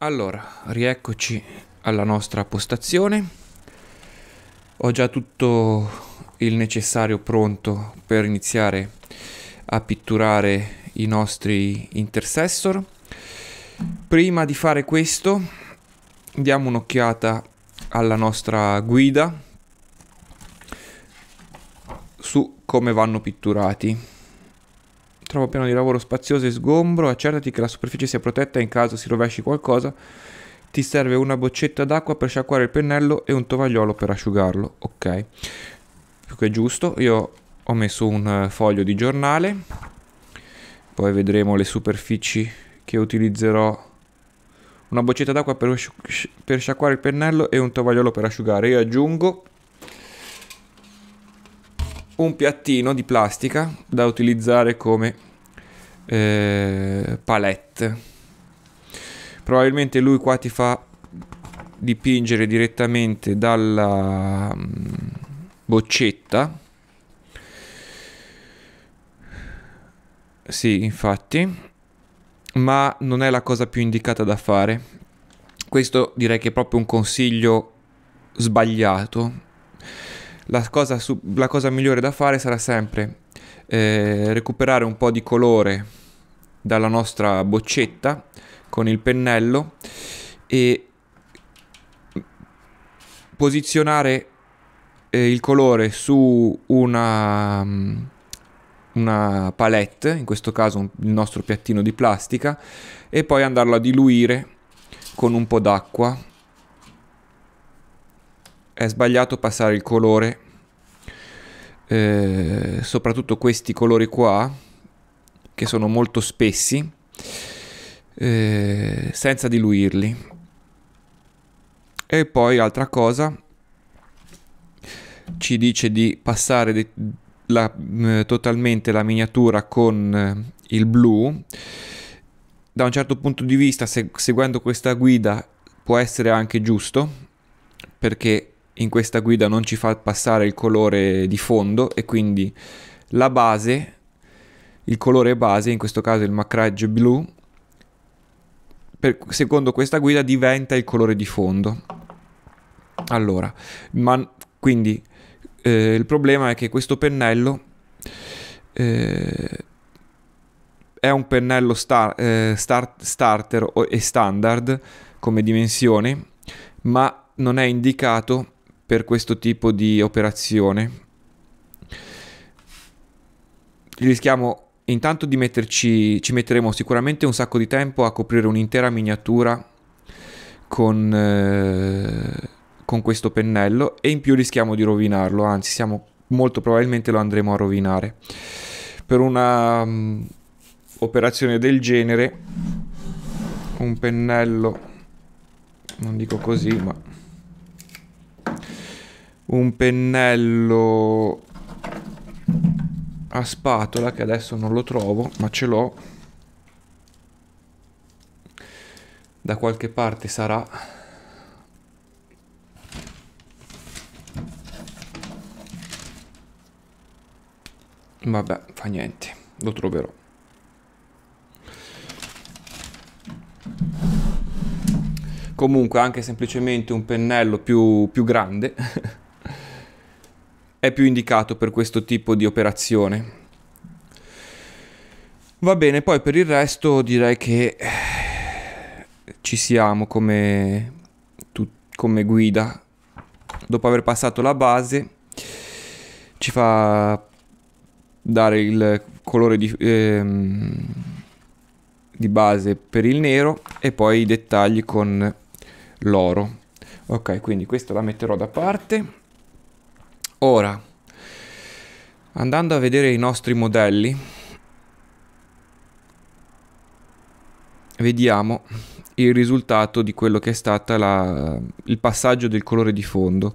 Allora, rieccoci alla nostra postazione. Ho già tutto il necessario pronto per iniziare a pitturare i nostri intercessor. Prima di fare questo, diamo un'occhiata alla nostra guida su come vanno pitturati. Trova piano di lavoro spazioso e sgombro, accertati che la superficie sia protetta in caso si rovesci qualcosa. Ti serve una boccetta d'acqua per sciacquare il pennello e un tovagliolo per asciugarlo. Ok, più che giusto. Io ho messo un eh, foglio di giornale, poi vedremo le superfici che utilizzerò. Una boccetta d'acqua per, per sciacquare il pennello e un tovagliolo per asciugare. Io aggiungo un piattino di plastica da utilizzare come eh, palette. Probabilmente lui qua ti fa dipingere direttamente dalla mm, boccetta. Sì, infatti. Ma non è la cosa più indicata da fare. Questo direi che è proprio un consiglio sbagliato. La cosa, la cosa migliore da fare sarà sempre eh, recuperare un po' di colore dalla nostra boccetta con il pennello e posizionare eh, il colore su una, una palette, in questo caso il nostro piattino di plastica, e poi andarlo a diluire con un po' d'acqua. È sbagliato passare il colore, eh, soprattutto questi colori qua, che sono molto spessi, eh, senza diluirli. E poi, altra cosa, ci dice di passare de- la, mh, mm, totalmente la miniatura con eh, il blu. Da un certo punto di vista, se- seguendo questa guida, può essere anche giusto, perché in questa guida non ci fa passare il colore di fondo e quindi la base il colore base, in questo caso il macrage blu, per, secondo questa guida diventa il colore di fondo. Allora, ma, quindi eh, il problema è che questo pennello eh, è un pennello star, eh, start, starter e standard come dimensioni, ma non è indicato per questo tipo di operazione. Rischiamo intanto di metterci, ci metteremo sicuramente un sacco di tempo a coprire un'intera miniatura con, eh, con questo pennello e in più rischiamo di rovinarlo, anzi siamo, molto probabilmente lo andremo a rovinare. Per una um, operazione del genere un pennello, non dico così ma un pennello a spatola che adesso non lo trovo ma ce l'ho da qualche parte sarà vabbè fa niente lo troverò comunque anche semplicemente un pennello più, più grande è più indicato per questo tipo di operazione. Va bene, poi per il resto direi che eh, ci siamo come, come guida. Dopo aver passato la base ci fa dare il colore di, ehm, di base per il nero e poi i dettagli con l'oro. Ok, quindi questo la metterò da parte. Ora Andando a vedere i nostri modelli, vediamo il risultato di quello che è stato il passaggio del colore di fondo.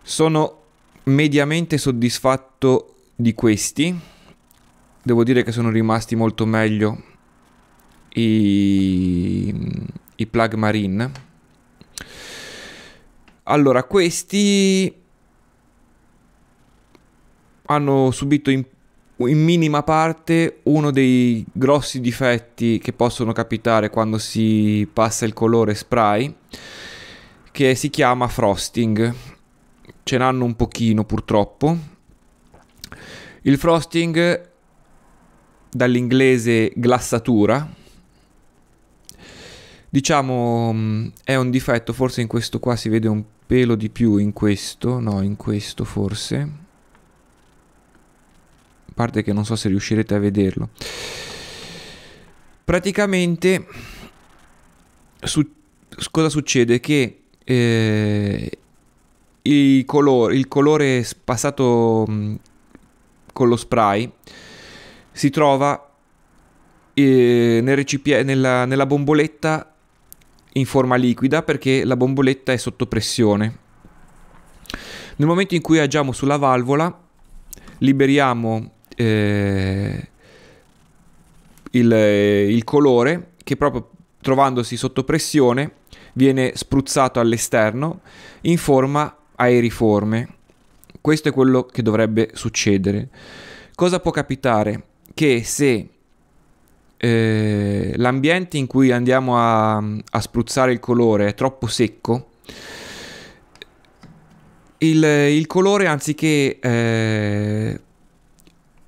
Sono mediamente soddisfatto di questi. Devo dire che sono rimasti molto meglio i, i plug marine. Allora, questi hanno subito in, in minima parte uno dei grossi difetti che possono capitare quando si passa il colore spray che si chiama frosting ce n'hanno un pochino purtroppo il frosting dall'inglese glassatura diciamo mm, è un difetto forse in questo qua si vede un pelo di più in questo no in questo forse parte che non so se riuscirete a vederlo. Praticamente su cosa succede? Che eh, il, colore, il colore passato mh, mm, con lo spray si trova eh, nel nella, nella bomboletta in forma liquida perché la bomboletta è sotto pressione. Nel momento in cui agiamo sulla valvola liberiamo eh, il, eh, il colore che proprio trovandosi sotto pressione viene spruzzato all'esterno in forma aeriforme. Questo è quello che dovrebbe succedere. Cosa può capitare? Che se eh, l'ambiente in cui andiamo a, a, spruzzare il colore è troppo secco, il, il colore anziché eh,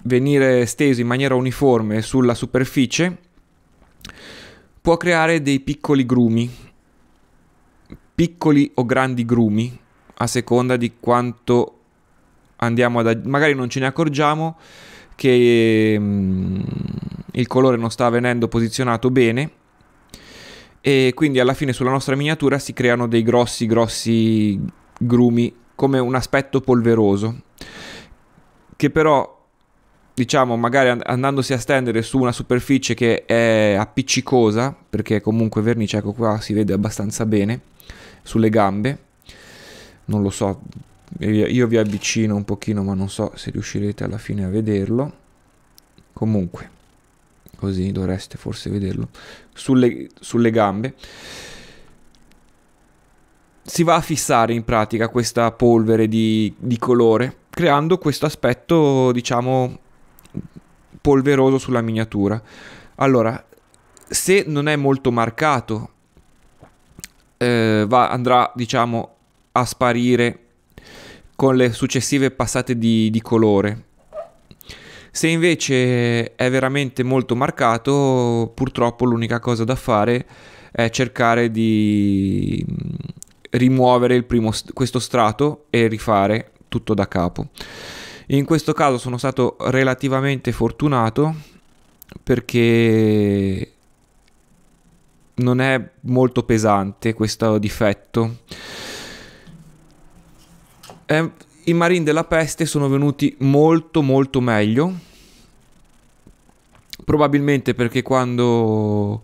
venire steso in maniera uniforme sulla superficie, può creare dei piccoli grumi, piccoli o grandi grumi, a seconda di quanto andiamo ad... Ag- magari non ce ne accorgiamo che mm, il colore non sta venendo posizionato bene e quindi alla fine sulla nostra miniatura si creano dei grossi grossi grumi come un aspetto polveroso che però diciamo magari andandosi a stendere su una superficie che è appiccicosa, perché comunque vernice, ecco qua si vede abbastanza bene, sulle gambe, non lo so, io vi avvicino un pochino ma non so se riuscirete alla fine a vederlo, comunque così dovreste forse vederlo, sulle, sulle gambe si va a fissare in pratica questa polvere di, di colore creando questo aspetto diciamo polveroso sulla miniatura. Allora, se non è molto marcato, eh, va, andrà diciamo a sparire con le successive passate di, di colore. Se invece è veramente molto marcato, purtroppo l'unica cosa da fare è cercare di mm, rimuovere primo, questo strato e rifare tutto da capo. In questo caso sono stato relativamente fortunato perché non è molto pesante questo difetto. Ehm, I Marine della Peste sono venuti molto molto meglio, probabilmente perché quando,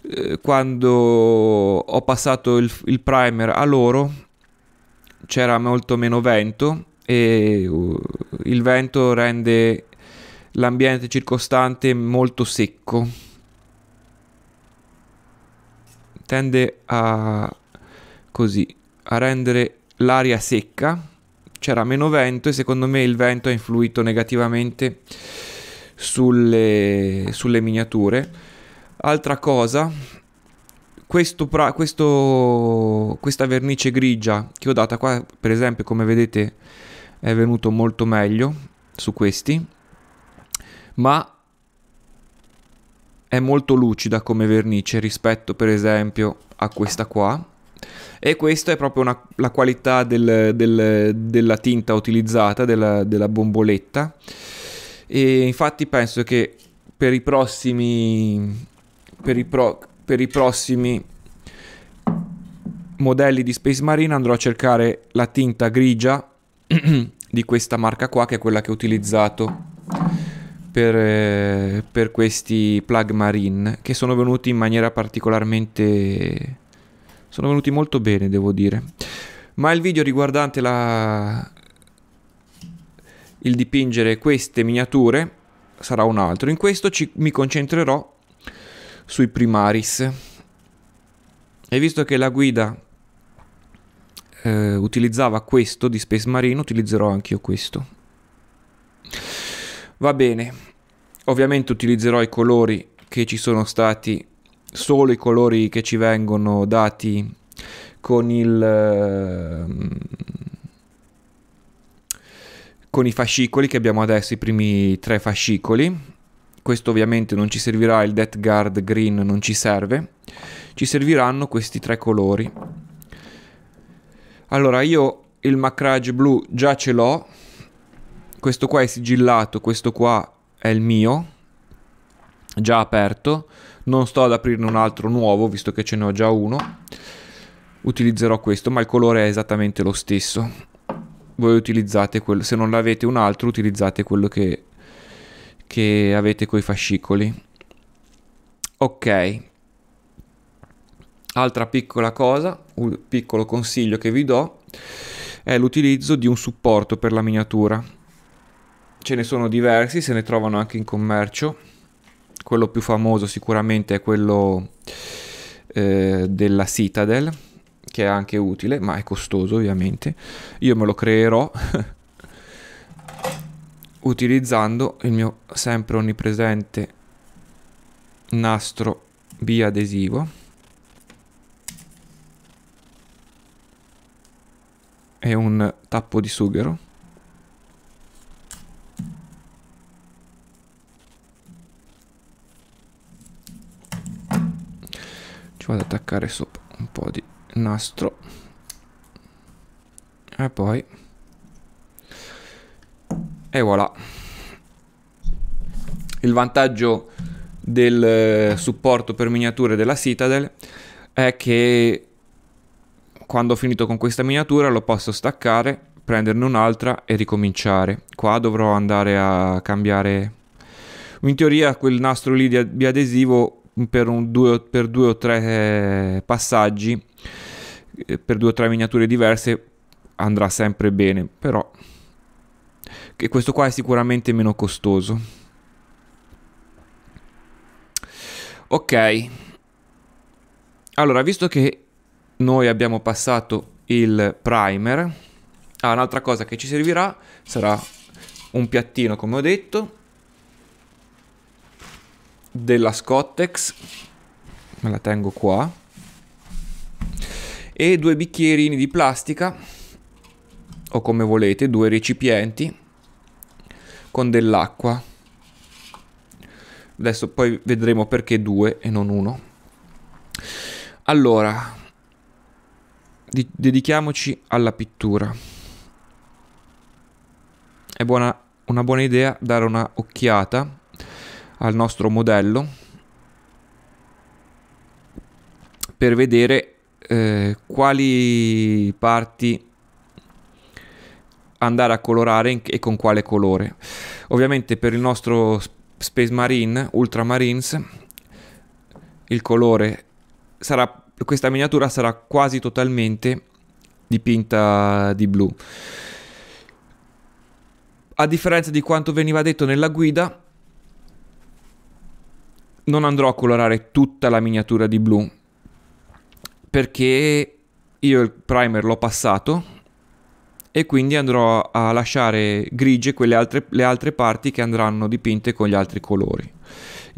eh, quando ho passato il, il primer a loro c'era molto meno vento e uh, il vento rende l'ambiente circostante molto secco. Tende a così a rendere l'aria secca. C'era meno vento e secondo me il vento ha influito negativamente sulle, sulle miniature. Altra cosa, questo, pra, questo, questa vernice grigia che ho data qua, per esempio, come vedete è venuto molto meglio su questi, ma è molto lucida come vernice rispetto per esempio a questa qua e questa è proprio una, la qualità del, del, della tinta utilizzata, della, della bomboletta e infatti penso che per i prossimi per i, pro, per i prossimi modelli di Space Marine andrò a cercare la tinta grigia di questa marca qua che è quella che ho utilizzato per, eh, per questi plug marine che sono venuti in maniera particolarmente sono venuti molto bene devo dire ma il video riguardante la il dipingere queste miniature sarà un altro in questo ci, mi concentrerò sui primaris e visto che la guida eh, utilizzava questo di Space Marine, utilizzerò anch'io questo. Va bene, ovviamente utilizzerò i colori che ci sono stati, solo i colori che ci vengono dati con il... Ehm, con i fascicoli che abbiamo adesso, i primi tre fascicoli. Questo ovviamente non ci servirà, il Death Guard Green non ci serve. Ci serviranno questi tre colori allora, io il macrage blu già ce l'ho. Questo qua è sigillato, questo qua è il mio. Già aperto. Non sto ad aprirne un altro nuovo, visto che ce ne ho già uno. Utilizzerò questo, ma il colore è esattamente lo stesso. Voi utilizzate quello, se non l'avete un altro, utilizzate quello che, che avete i fascicoli. Ok, Altra piccola cosa, un piccolo consiglio che vi do, è l'utilizzo di un supporto per la miniatura. Ce ne sono diversi, se ne trovano anche in commercio. Quello più famoso sicuramente è quello eh, della Citadel, che è anche utile, ma è costoso ovviamente. Io me lo creerò utilizzando il mio sempre onnipresente nastro biadesivo e un tappo di sughero. Ci vado ad attaccare sopra un po' di nastro. E poi... E voilà. Il vantaggio del eh, supporto per miniature della Citadel è che quando ho finito con questa miniatura lo posso staccare, prenderne un'altra e ricominciare. Qua dovrò andare a cambiare... In teoria quel nastro lì di adesivo per, due, per due o tre eh, passaggi, eh, per due o tre miniature diverse andrà sempre bene, però che questo qua è sicuramente meno costoso. Ok. Allora, visto che noi abbiamo passato il primer. Ah, un'altra cosa che ci servirà sarà un piattino, come ho detto, della Scottex, me la tengo qua, e due bicchierini di plastica, o come volete, due recipienti con dell'acqua. Adesso poi vedremo perché due e non uno. Allora, di- dedichiamoci alla pittura. È buona, una buona idea dare una occhiata al nostro modello per vedere eh, quali parti andare a colorare e con quale colore. Ovviamente per il nostro Space Marine, Ultramarines, il colore sarà questa miniatura sarà quasi totalmente dipinta di blu. A differenza di quanto veniva detto nella guida, non andrò a colorare tutta la miniatura di blu perché io il primer l'ho passato e quindi andrò a lasciare grigie quelle altre, le altre parti che andranno dipinte con gli altri colori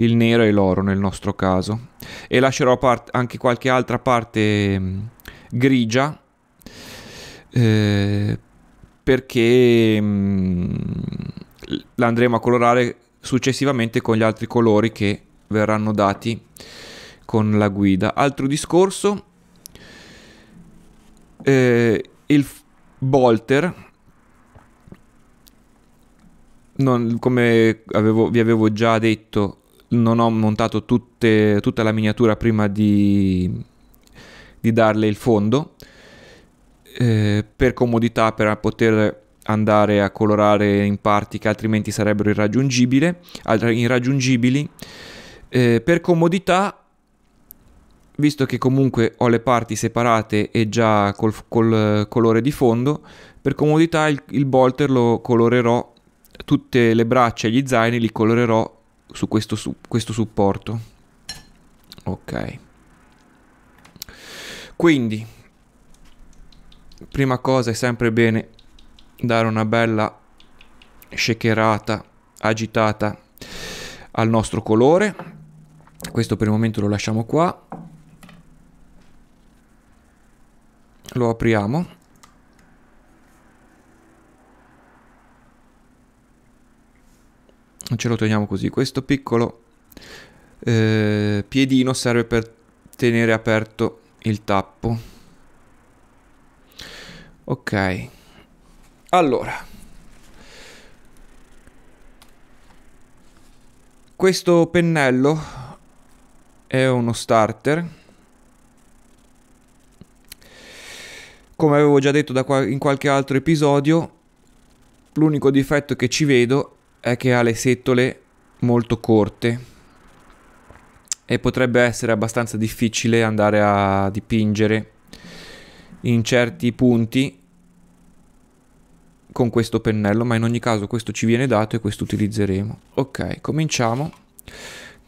il nero e l'oro nel nostro caso e lascerò anche qualche altra parte mh, mm, grigia eh, perché mh, mm, la a colorare successivamente con gli altri colori che verranno dati con la guida. Altro discorso, eh, il bolter, non, come avevo, vi avevo già detto, non ho montato tutte, tutta la miniatura prima di, di darle il fondo eh, per comodità per poter andare a colorare in parti che altrimenti sarebbero irraggiungibili eh, per comodità visto che comunque ho le parti separate e già col, col colore di fondo per comodità il, il bolter lo colorerò tutte le braccia e gli zaini li colorerò su questo, su questo supporto. Ok. Quindi, prima cosa è sempre bene dare una bella shakerata, agitata al nostro colore. Questo per il momento lo lasciamo qua. Lo apriamo ce lo teniamo così. Questo piccolo eh, piedino serve per tenere aperto il tappo. Ok. Allora. Questo pennello è uno starter. Come avevo già detto qua in qualche altro episodio, l'unico difetto che ci vedo è che ha le setole molto corte e potrebbe essere abbastanza difficile andare a dipingere in certi punti con questo pennello, ma in ogni caso questo ci viene dato e questo utilizzeremo. Ok, cominciamo.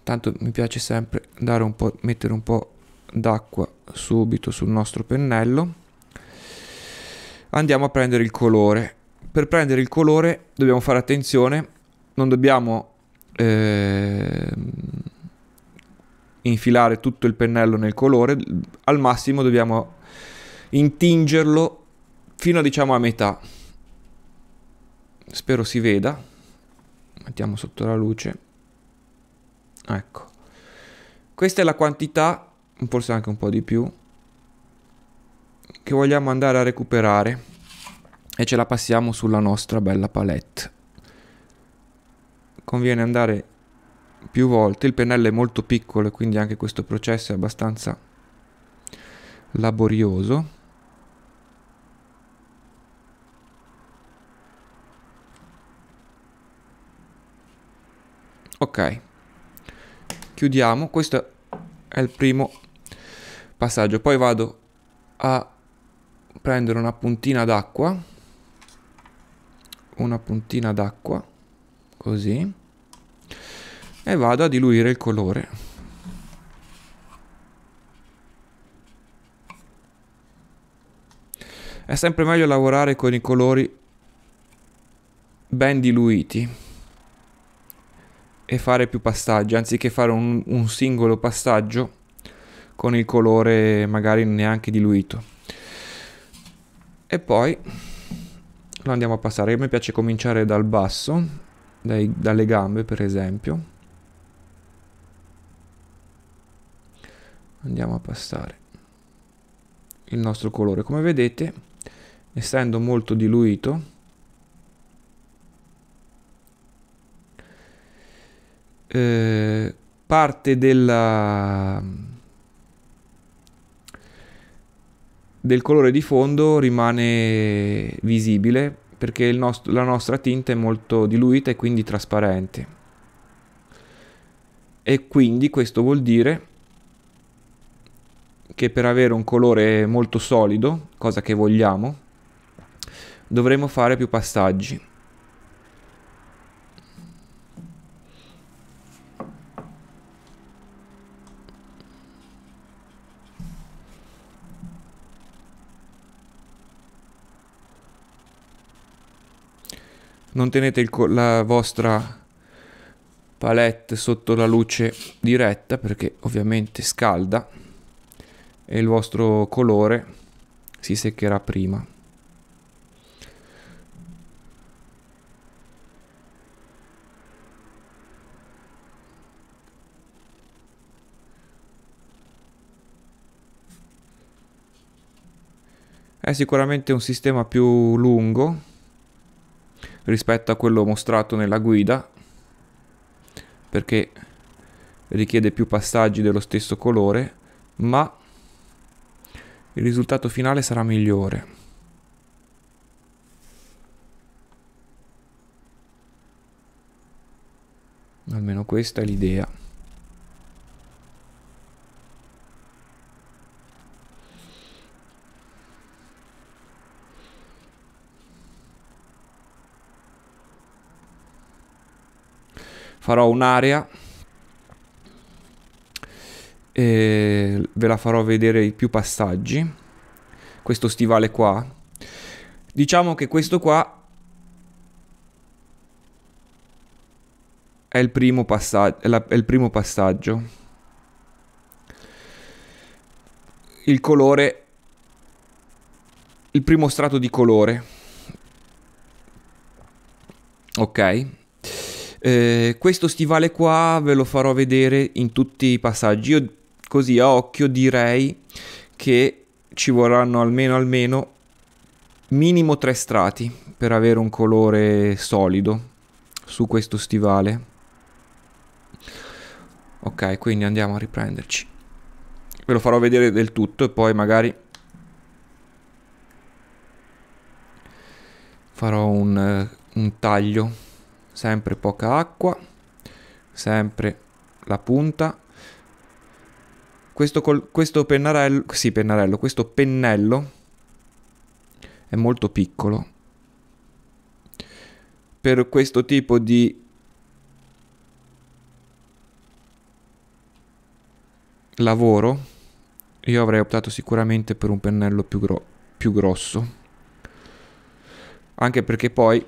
Tanto mi piace sempre dare un po', mettere un po' d'acqua subito sul nostro pennello. Andiamo a prendere il colore. Per prendere il colore dobbiamo fare attenzione non dobbiamo eh, infilare tutto il pennello nel colore, al massimo dobbiamo intingerlo fino diciamo a metà. Spero si veda. Mettiamo sotto la luce. Ecco. Questa è la quantità, forse anche un po' di più, che vogliamo andare a recuperare e ce la passiamo sulla nostra bella palette conviene andare più volte, il pennello è molto piccolo e quindi anche questo processo è abbastanza laborioso. Ok, chiudiamo, questo è il primo passaggio, poi vado a prendere una puntina d'acqua, una puntina d'acqua, così, e vado a diluire il colore. È sempre meglio lavorare con i colori ben diluiti e fare più passaggi, anziché fare un, un singolo passaggio con il colore magari neanche diluito. E poi lo andiamo a passare. A me piace cominciare dal basso, dai, dalle gambe per esempio. andiamo a passare il nostro colore come vedete essendo molto diluito eh, parte della, del colore di fondo rimane visibile perché nostro, la nostra tinta è molto diluita e quindi trasparente e quindi questo vuol dire che per avere un colore molto solido, cosa che vogliamo, dovremo fare più passaggi. non tenete la vostra palette sotto la luce diretta perché ovviamente scalda e il vostro colore si seccherà prima. È sicuramente un sistema più lungo rispetto a quello mostrato nella guida perché richiede più passaggi dello stesso colore ma il risultato finale sarà migliore. Almeno questa è l'idea. Farò un'area e ve la farò vedere i più passaggi questo stivale qua diciamo che questo qua è il primo, passa è la, è il primo passaggio il colore il primo strato di colore ok eh, questo stivale qua ve lo farò vedere in tutti i passaggi io così a occhio direi che ci vorranno almeno almeno minimo tre strati per avere un colore solido su questo stivale ok quindi andiamo a riprenderci ve lo farò vedere del tutto e poi magari farò un, un taglio sempre poca acqua sempre la punta questo, col, questo pennarello, sì pennarello, questo pennello è molto piccolo. Per questo tipo di lavoro io avrei optato sicuramente per un pennello più, gro- più grosso. Anche perché poi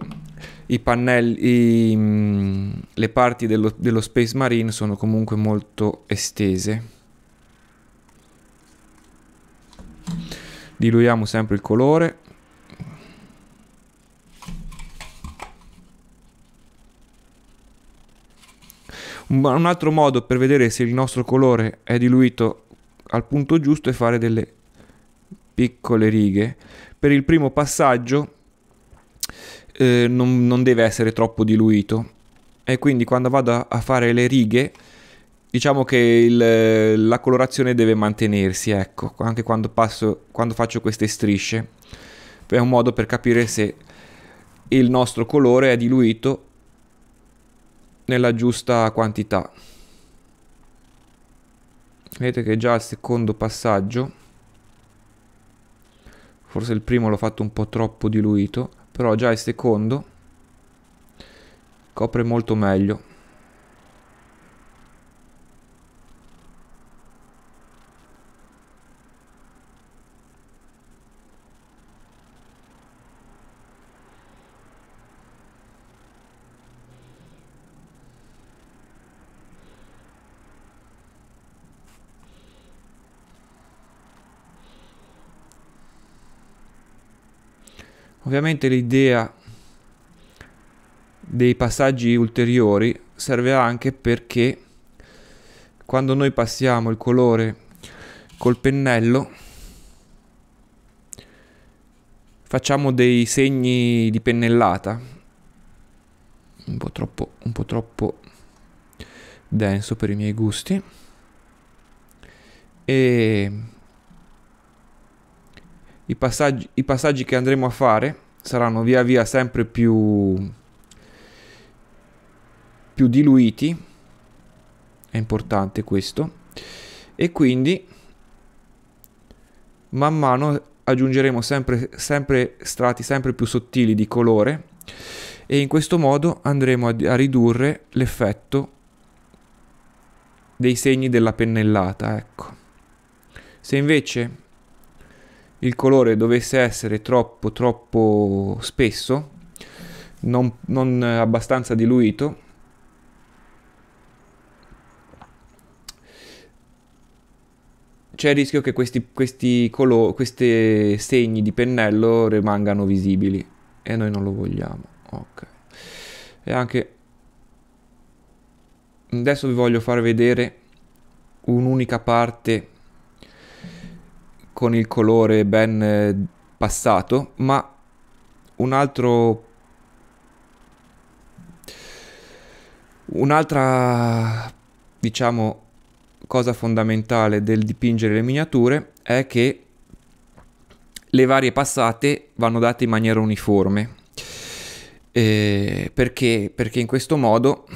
i pannelli, i, mm, le parti dello, dello Space Marine sono comunque molto estese diluiamo sempre il colore un altro modo per vedere se il nostro colore è diluito al punto giusto è fare delle piccole righe per il primo passaggio eh, non, non, deve essere troppo diluito e quindi quando vado a, a fare le righe diciamo che il, la colorazione deve mantenersi, ecco, anche quando, passo, quando faccio queste strisce. È un modo per capire se il nostro colore è diluito nella giusta quantità. Vedete che già al secondo passaggio, forse il primo l'ho fatto un po' troppo diluito, però già il secondo copre molto meglio. Ovviamente l'idea dei passaggi ulteriori serve anche perché quando noi passiamo il colore col pennello facciamo dei segni di pennellata un po' troppo, un po troppo denso per i miei gusti e i passaggi, i passaggi che andremo a fare saranno via via sempre più, più diluiti. È importante questo. E quindi man mano aggiungeremo sempre, sempre, strati sempre più sottili di colore e in questo modo andremo a, a ridurre l'effetto dei segni della pennellata ecco se invece il colore dovesse essere troppo troppo spesso, non, non abbastanza diluito, c'è il rischio che questi, questi, colo- questi segni di pennello rimangano visibili e noi non lo vogliamo. Ok. E anche adesso vi voglio far vedere un'unica parte con il colore ben eh, passato, ma un altro Un'altra, diciamo, cosa fondamentale del dipingere le miniature è che le varie passate vanno date in maniera uniforme. Eh, perché? Perché in questo modo,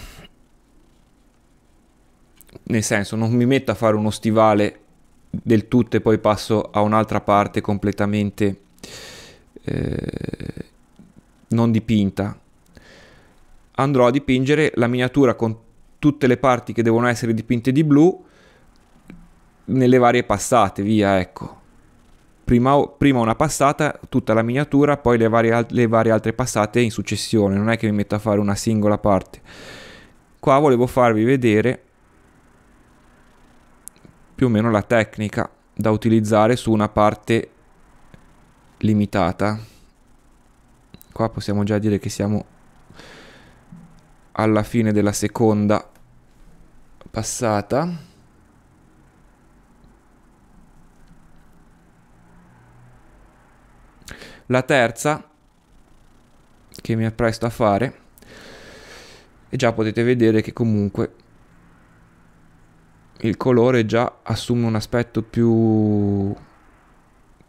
nel senso, non mi metto a fare uno stivale del tutto e poi passo a un'altra parte completamente eh, non dipinta. Andrò a dipingere la miniatura con tutte le parti che devono essere dipinte di blu nelle varie passate, via, ecco. Prima, prima una passata, tutta la miniatura, poi le varie, le varie altre passate in successione, non è che mi metto a fare una singola parte. Qua volevo farvi vedere più o meno la tecnica da utilizzare su una parte limitata. Qua possiamo già dire che siamo alla fine della seconda passata. La terza che mi appresto a fare e già potete vedere che comunque il colore già assume un aspetto più,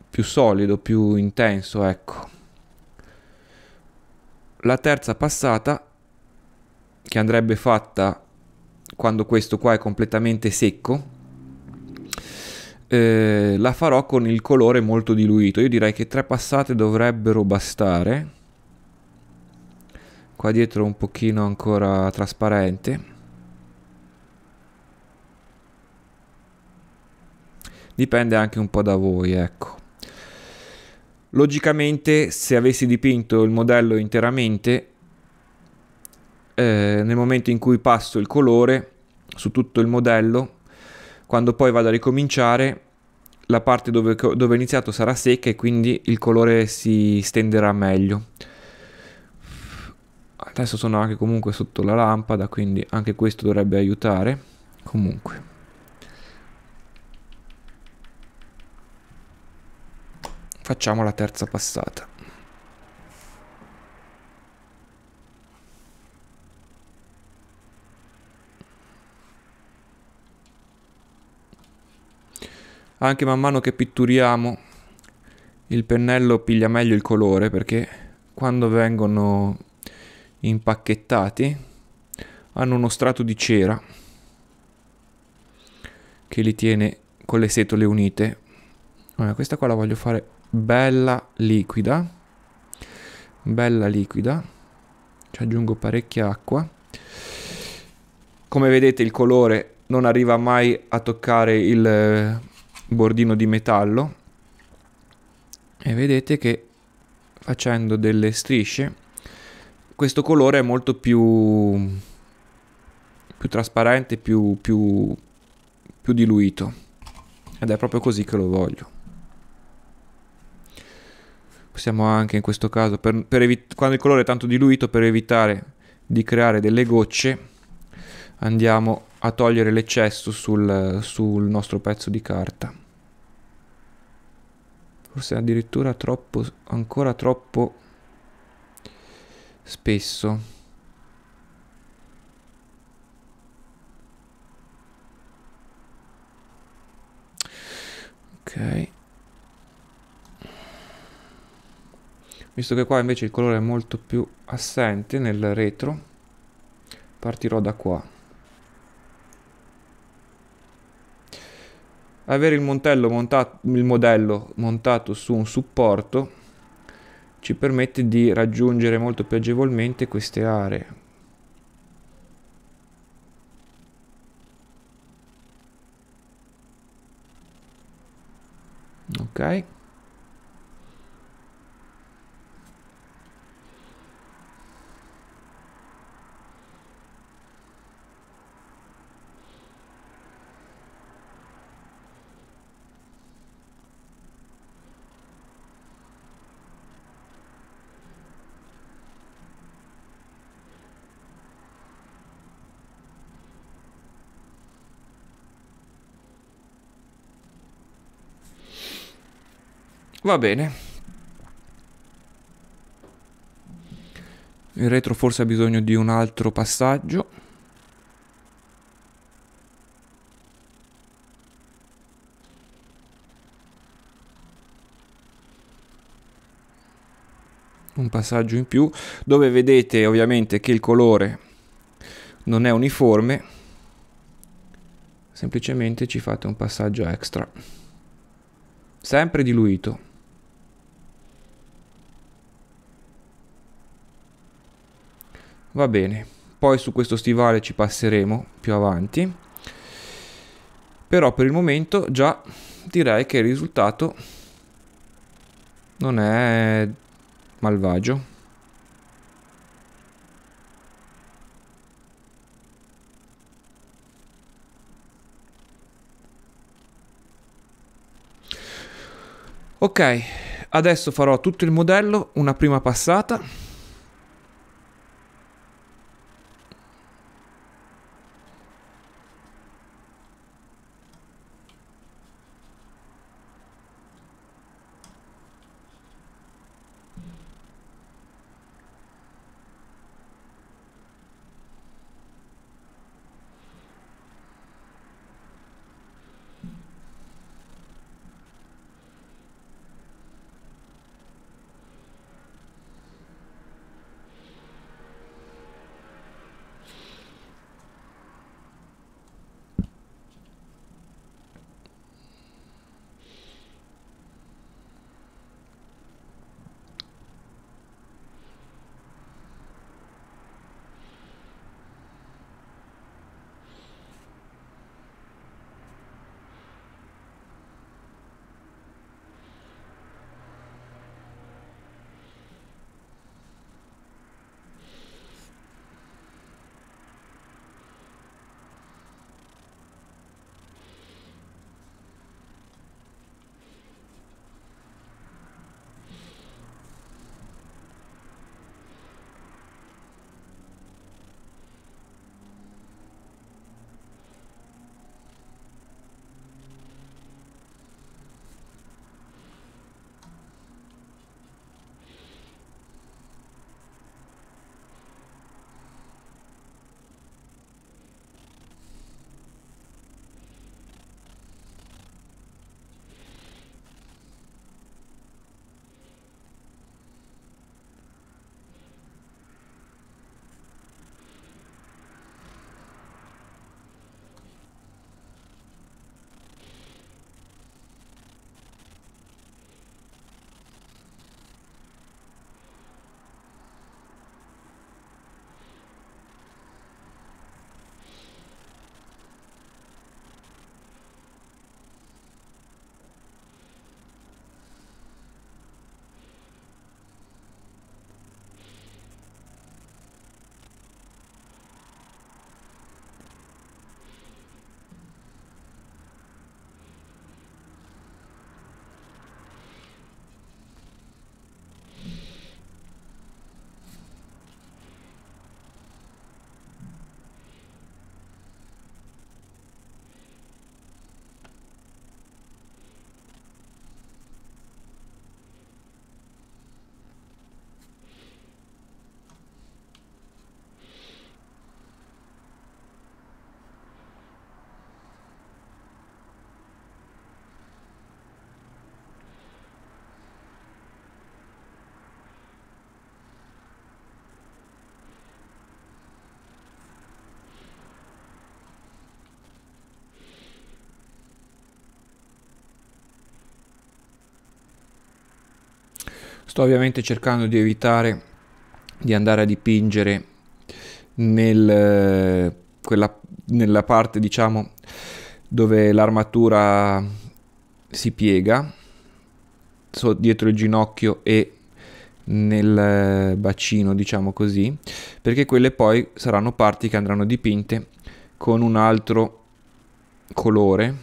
più solido, più intenso, ecco. La terza passata, che andrebbe fatta quando questo qua è completamente secco, eh, la farò con il colore molto diluito. Io direi che tre passate dovrebbero bastare. Qua dietro un pochino ancora trasparente. dipende anche un po' da voi, ecco. Logicamente, se avessi dipinto il modello interamente, eh, nel momento in cui passo il colore su tutto il modello, quando poi vado a ricominciare, la parte dove, dove ho iniziato sarà secca e quindi il colore si stenderà meglio. Adesso sono anche comunque sotto la lampada, quindi anche questo dovrebbe aiutare. Comunque. facciamo la terza passata anche man mano che pitturiamo il pennello piglia meglio il colore perché quando vengono impacchettati hanno uno strato di cera che li tiene con le setole unite allora, questa qua la voglio fare bella liquida, bella liquida, ci aggiungo parecchia acqua. Come vedete il colore non arriva mai a toccare il eh, bordino di metallo e vedete che facendo delle strisce questo colore è molto più, più trasparente, più, più, più diluito ed è proprio così che lo voglio possiamo anche in questo caso, per, per evit- quando il colore è tanto diluito, per evitare di creare delle gocce, andiamo a togliere l'eccesso sul, sul nostro pezzo di carta. Forse addirittura troppo, ancora troppo spesso. Ok. visto che qua invece il colore è molto più assente nel retro partirò da qua avere il montello montato il modello montato su un supporto ci permette di raggiungere molto più agevolmente queste aree ok Va bene. Il retro forse ha bisogno di un altro passaggio. Un passaggio in più dove vedete ovviamente che il colore non è uniforme semplicemente ci fate un passaggio extra sempre diluito va bene poi su questo stivale ci passeremo più avanti però per il momento già direi che il risultato non è malvagio Ok, adesso farò tutto il modello, una prima passata Sto ovviamente cercando di evitare di andare a dipingere nel, eh, quella, nella parte diciamo dove l'armatura si piega so, dietro il ginocchio e nel eh, bacino diciamo così perché quelle poi saranno parti che andranno dipinte con un altro colore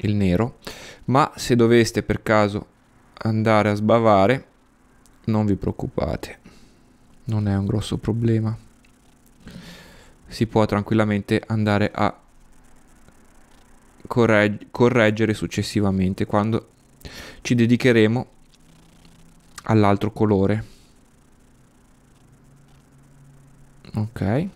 il nero ma se doveste per caso andare a sbavare non vi preoccupate, non è un grosso problema. Si può tranquillamente andare a corregg correggere successivamente quando ci dedicheremo all'altro colore. Ok.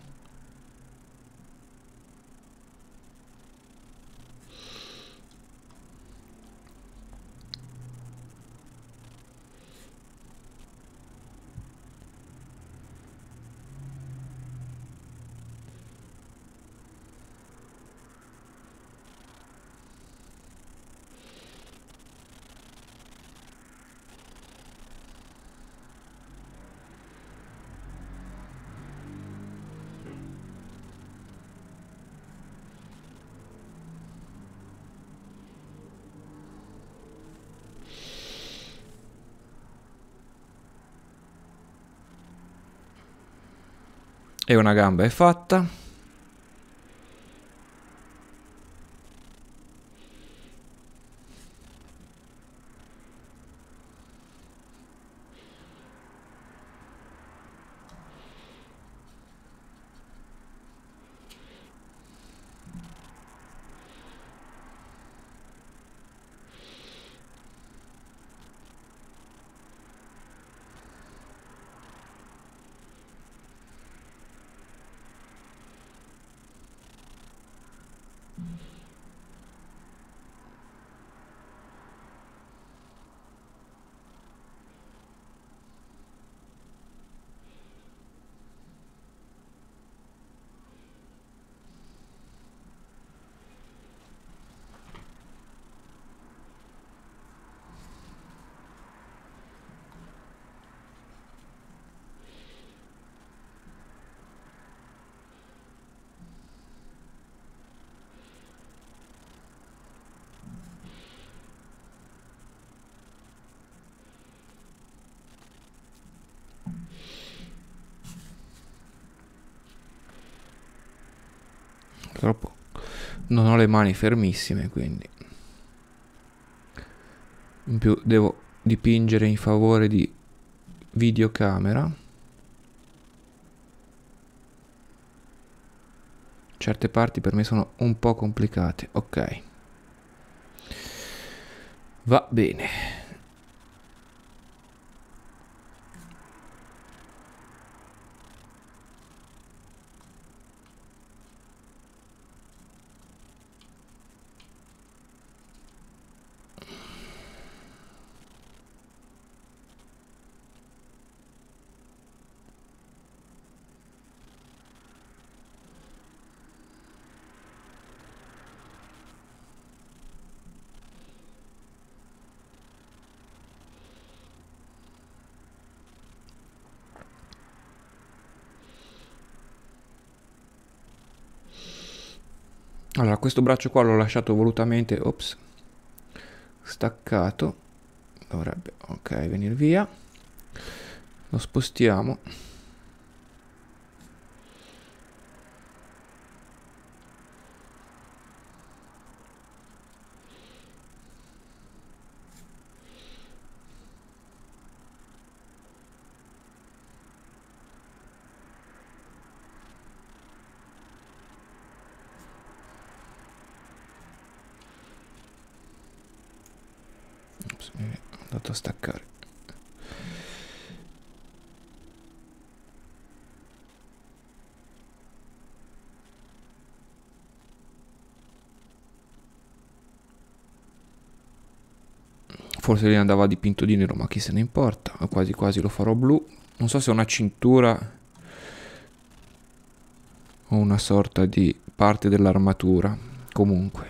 una gamba è fatta purtroppo non ho le mani fermissime quindi in più devo dipingere in favore di videocamera certe parti per me sono un po' complicate ok va bene questo braccio qua l'ho lasciato volutamente ops, staccato dovrebbe ok venire via lo spostiamo forse lì andava dipinto di nero, ma chi se ne importa, quasi quasi lo farò blu. Non so se è una cintura o una sorta di parte dell'armatura, comunque.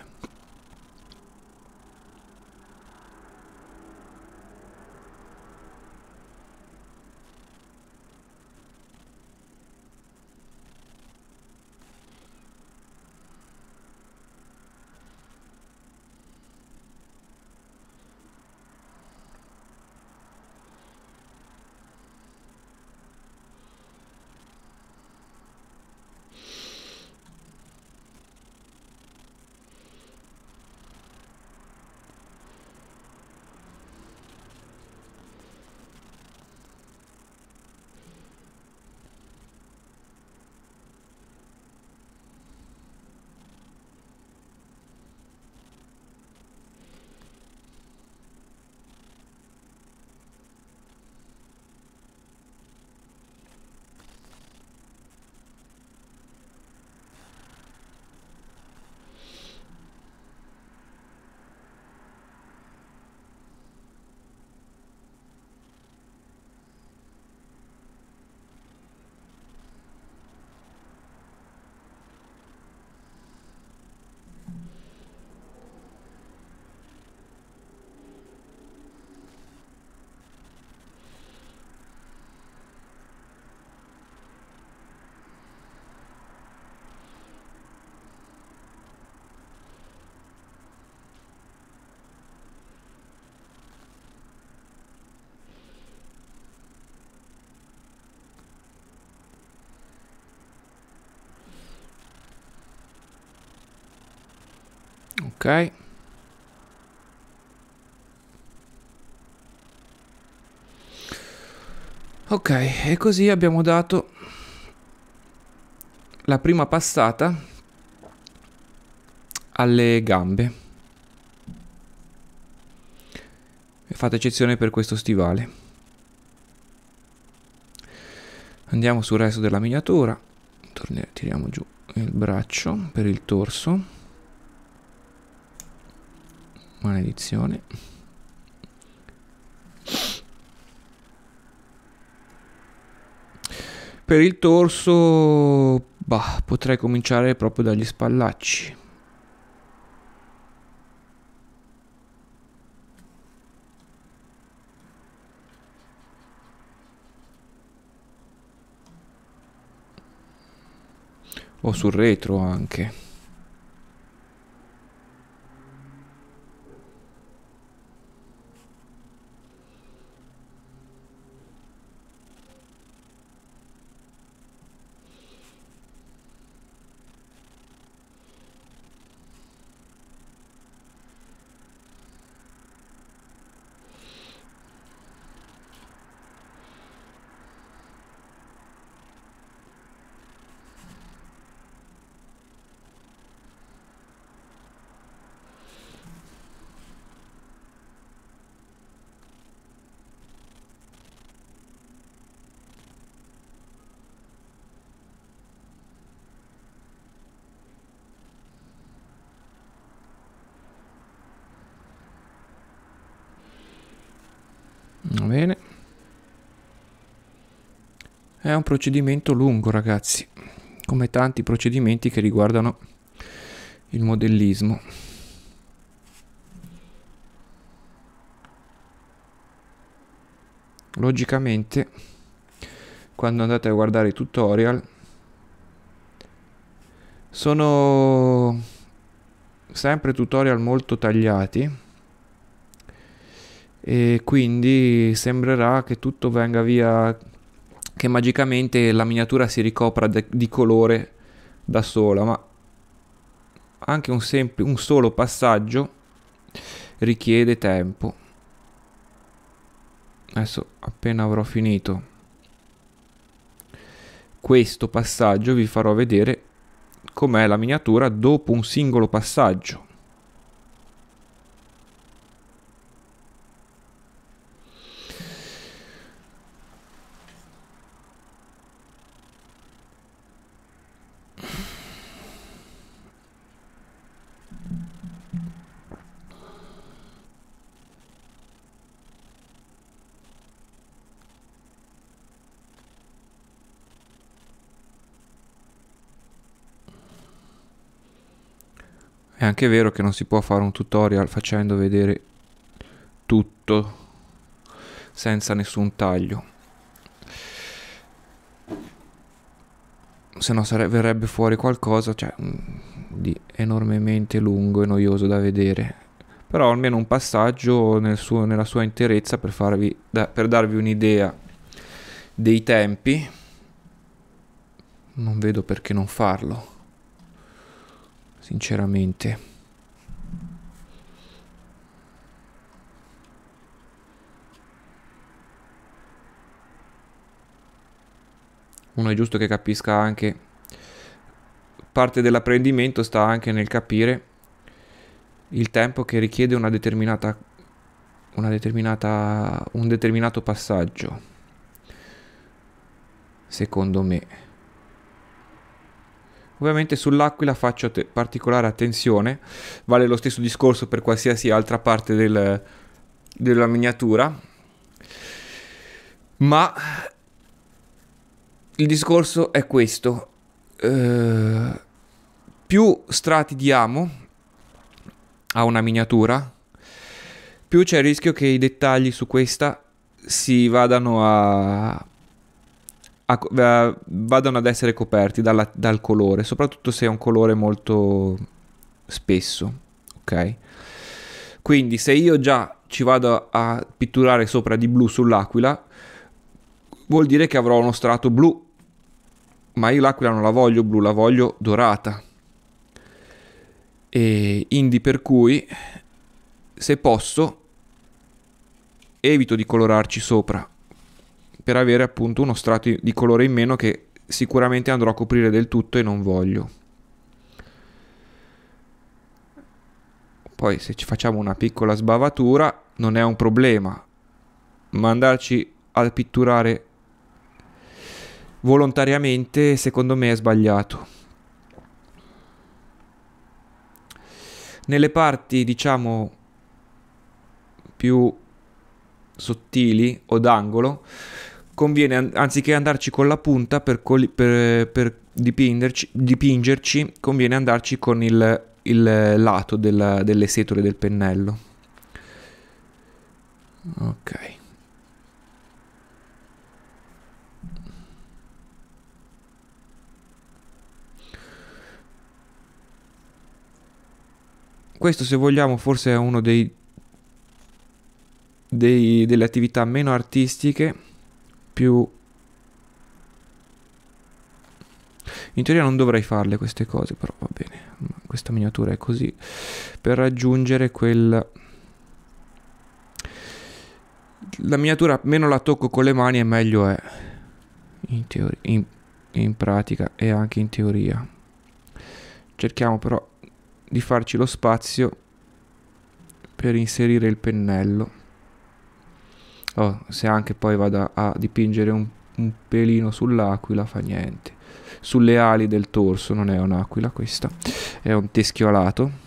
ok e così abbiamo dato la prima passata alle gambe e fate eccezione per questo stivale andiamo sul resto della miniatura tiriamo giù il braccio per il torso Maledizione. Per il torso, bah, potrei cominciare proprio dagli spallacci. O sul retro anche. procedimento lungo, ragazzi, come tanti procedimenti che riguardano il modellismo. Logicamente, quando andate a guardare i tutorial, sono sempre tutorial molto tagliati e quindi sembrerà che tutto venga via che magicamente la miniatura si ricopra de- di colore da sola, ma anche un, sempl- un solo passaggio richiede tempo. Adesso appena avrò finito questo passaggio vi farò vedere com'è la miniatura dopo un singolo passaggio. anche vero che non si può fare un tutorial facendo vedere tutto senza nessun taglio. se no verrebbe fuori qualcosa cioè, mm, di enormemente lungo e noioso da vedere. Però almeno un passaggio nel suo, nella sua interezza per, farvi, da, per darvi un'idea dei tempi. Non vedo perché non farlo sinceramente uno è giusto che capisca anche parte dell'apprendimento sta anche nel capire il tempo che richiede una determinata, una determinata un determinato passaggio secondo me Ovviamente sull'aquila faccio te- particolare attenzione, vale lo stesso discorso per qualsiasi altra parte del, della miniatura, ma il discorso è questo. Uh, più strati di amo a una miniatura, più c'è il rischio che i dettagli su questa si vadano a a, eh, vadano ad essere coperti dalla, dal colore, soprattutto se è un colore molto spesso, ok? Quindi se io già ci vado a pitturare sopra di blu sull'aquila, vuol dire che avrò uno strato blu, ma io l'aquila non la voglio blu, la voglio dorata. E quindi per cui, se posso, evito di colorarci sopra per avere appunto uno strato di colore in meno che sicuramente andrò a coprire del tutto e non voglio. Poi se ci facciamo una piccola sbavatura non è un problema, ma andarci a pitturare volontariamente secondo me è sbagliato. Nelle parti diciamo più sottili o d'angolo conviene anziché andarci con la punta per, per, per dipingerci, conviene andarci con il, il lato della, delle setole del pennello. Ok. Questo se vogliamo forse è uno dei, dei delle attività meno artistiche più... In teoria non dovrei farle queste cose, però va bene. Questa miniatura è così. Per raggiungere quel... La miniatura meno la tocco con le mani e meglio è. In, teori... in... in pratica e anche in teoria. Cerchiamo però di farci lo spazio per inserire il pennello oh, se anche poi vado a dipingere un, un pelino sull'aquila fa niente sulle ali del torso non è un'aquila questa è un teschio alato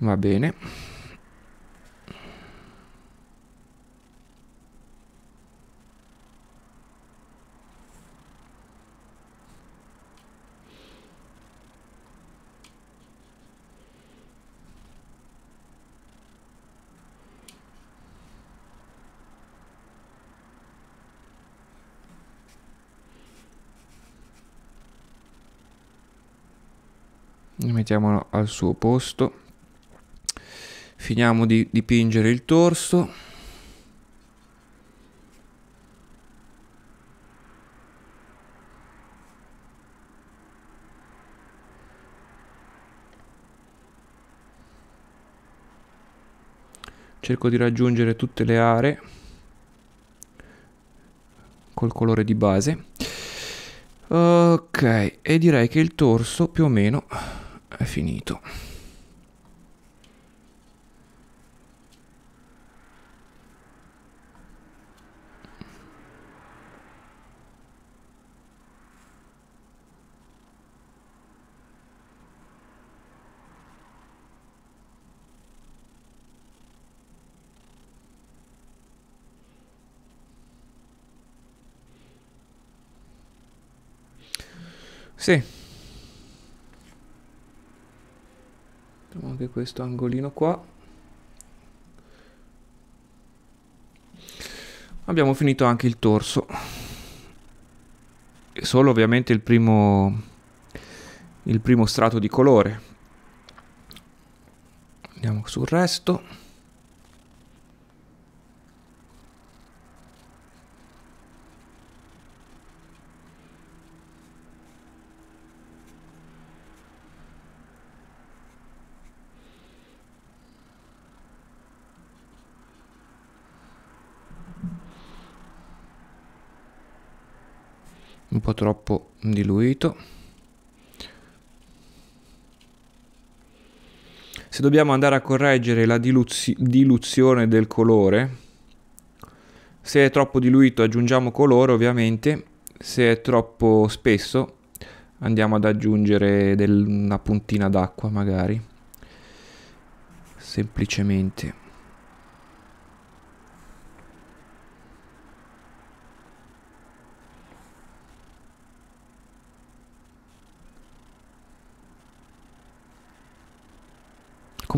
va bene mettiamolo al suo posto finiamo di dipingere il torso cerco di raggiungere tutte le aree col colore di base ok e direi che il torso più o meno è finito Sì, mettiamo anche questo angolino qua abbiamo finito anche il torso e solo ovviamente il primo il primo strato di colore andiamo sul resto un po' troppo diluito se dobbiamo andare a correggere la diluz diluzione del colore se è troppo diluito aggiungiamo colore ovviamente se è troppo spesso andiamo ad aggiungere del, una puntina d'acqua magari semplicemente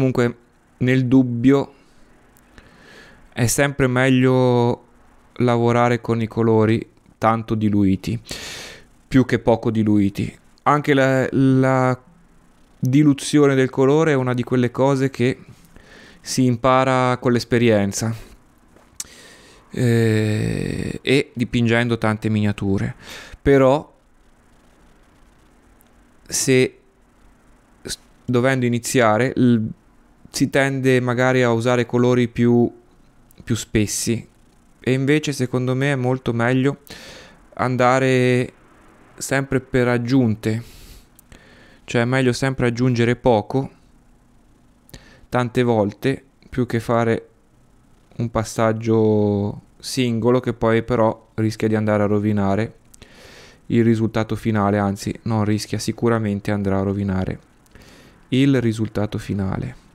comunque nel dubbio è sempre meglio lavorare con i colori tanto diluiti, più che poco diluiti. Anche la, la diluzione del colore è una di quelle cose che si impara con l'esperienza eh, e dipingendo tante miniature. Però se dovendo iniziare, si tende magari a usare colori più, più spessi e invece secondo me è molto meglio andare sempre per aggiunte cioè è meglio sempre aggiungere poco tante volte più che fare un passaggio singolo che poi però rischia di andare a rovinare il risultato finale, anzi non rischia, sicuramente andrà a rovinare il risultato finale.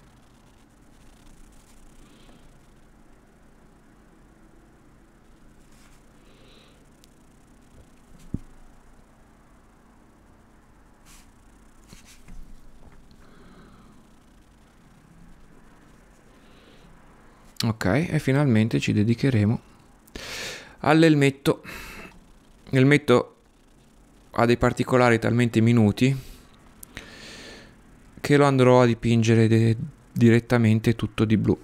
Ok, e finalmente ci dedicheremo all'elmetto. L'elmetto ha dei particolari talmente minuti che lo andrò a dipingere direttamente tutto di blu.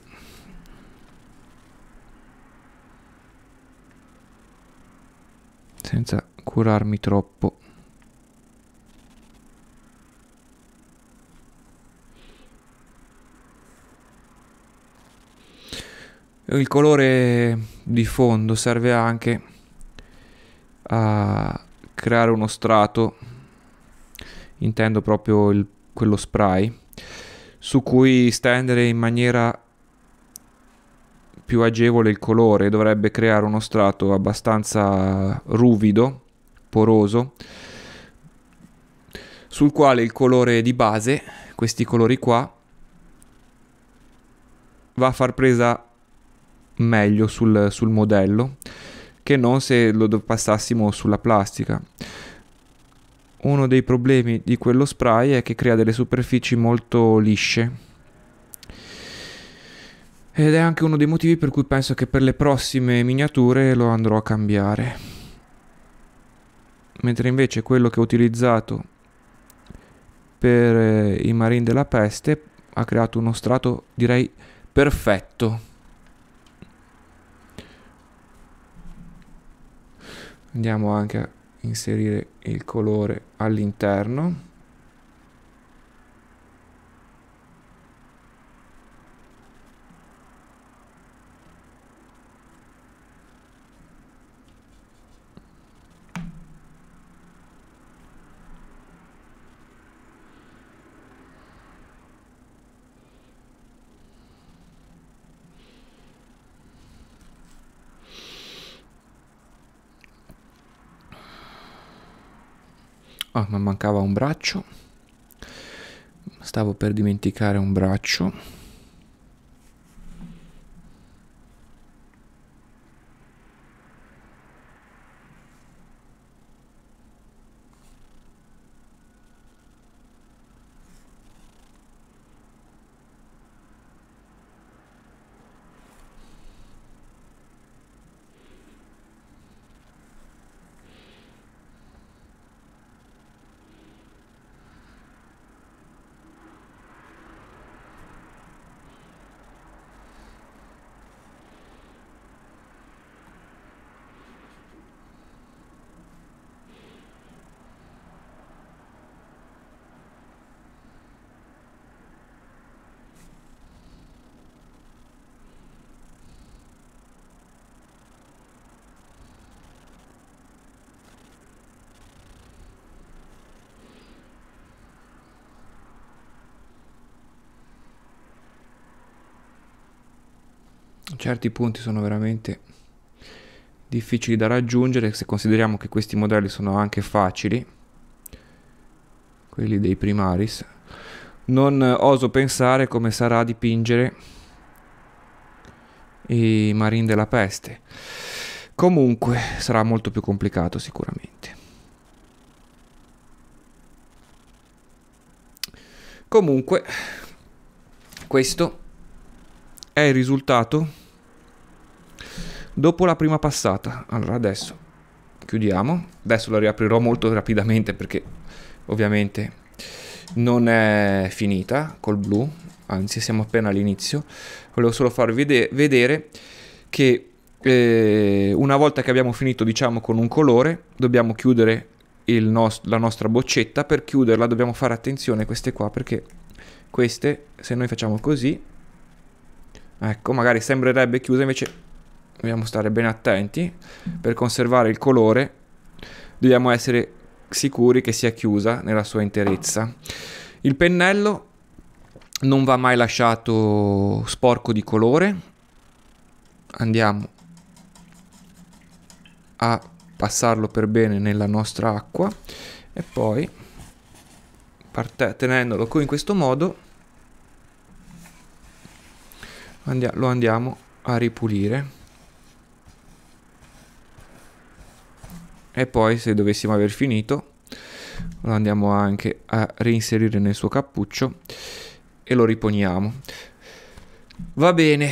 Senza curarmi troppo Il colore di fondo serve anche a creare uno strato, intendo proprio il, quello spray, su cui stendere in maniera più agevole il colore, dovrebbe creare uno strato abbastanza ruvido, poroso, sul quale il colore di base, questi colori qua, va a far presa meglio sul, sul modello che non se lo passassimo sulla plastica. Uno dei problemi di quello spray è che crea delle superfici molto lisce. Ed è anche uno dei motivi per cui penso che per le prossime miniature lo andrò a cambiare. Mentre invece quello che ho utilizzato per eh, i Marine della Peste ha creato uno strato direi perfetto. andiamo anche a inserire il colore all'interno Ah, ma mancava un braccio. Stavo per dimenticare un braccio. certi punti sono veramente difficili da raggiungere se consideriamo che questi modelli sono anche facili quelli dei primaris non oso pensare come sarà dipingere i marine della peste comunque sarà molto più complicato sicuramente comunque questo è il risultato dopo la prima passata. Allora adesso chiudiamo, adesso la riaprirò molto rapidamente perché ovviamente non è finita col blu, anzi siamo appena all'inizio. Volevo solo farvi vede vedere che eh, una volta che abbiamo finito diciamo con un colore dobbiamo chiudere nos la nostra boccetta, per chiuderla dobbiamo fare attenzione a queste qua perché queste se noi facciamo così, ecco magari sembrerebbe chiusa invece dobbiamo stare ben attenti, per conservare il colore dobbiamo essere sicuri che sia chiusa nella sua interezza. Il pennello non va mai lasciato sporco di colore, andiamo a passarlo per bene nella nostra acqua e poi tenendolo qui in questo modo andia lo andiamo a ripulire e poi se dovessimo aver finito lo andiamo anche a reinserire nel suo cappuccio e lo riponiamo va bene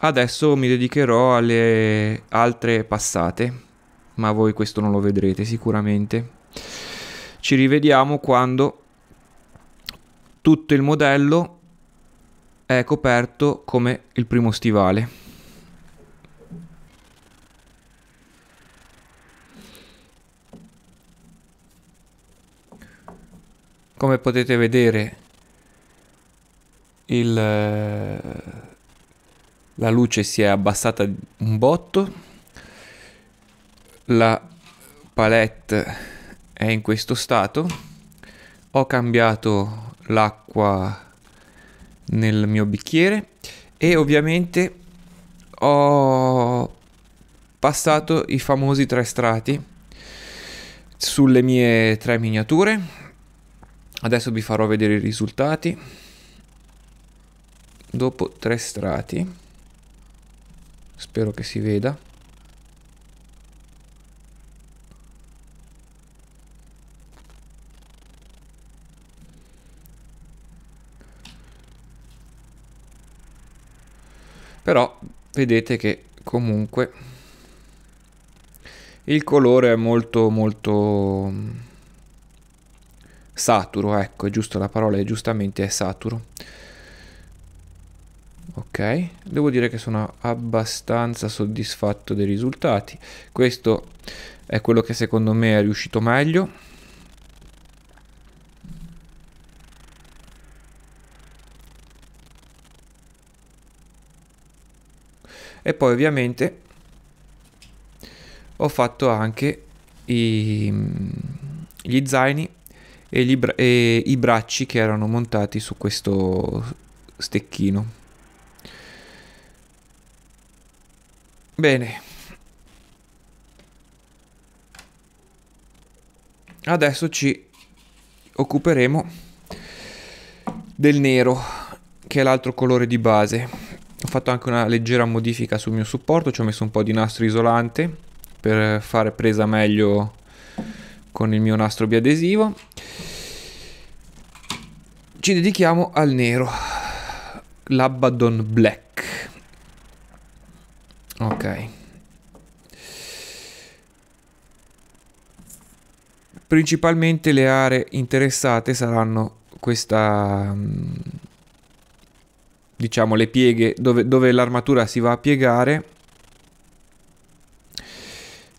adesso mi dedicherò alle altre passate ma voi questo non lo vedrete sicuramente ci rivediamo quando tutto il modello è coperto come il primo stivale. Come potete vedere il, eh, la luce si è abbassata un botto, la palette è in questo stato, ho cambiato l'acqua nel mio bicchiere e ovviamente ho passato i famosi tre strati sulle mie tre miniature adesso vi farò vedere i risultati dopo tre strati spero che si veda però vedete che comunque il colore è molto molto mm, saturo ecco è giusto la parola è giustamente è saturo ok devo dire che sono abbastanza soddisfatto dei risultati questo è quello che secondo me è riuscito meglio e poi ovviamente ho fatto anche i, gli zaini e, gli, e i bracci che erano montati su questo stecchino bene adesso ci occuperemo del nero che è l'altro colore di base ho fatto anche una leggera modifica sul mio supporto, ci ho messo un po' di nastro isolante per fare presa meglio con il mio nastro biadesivo. Ci dedichiamo al nero, l'Abaddon Black. Ok. Principalmente le aree interessate saranno questa mm, diciamo le pieghe dove, dove l'armatura si va a piegare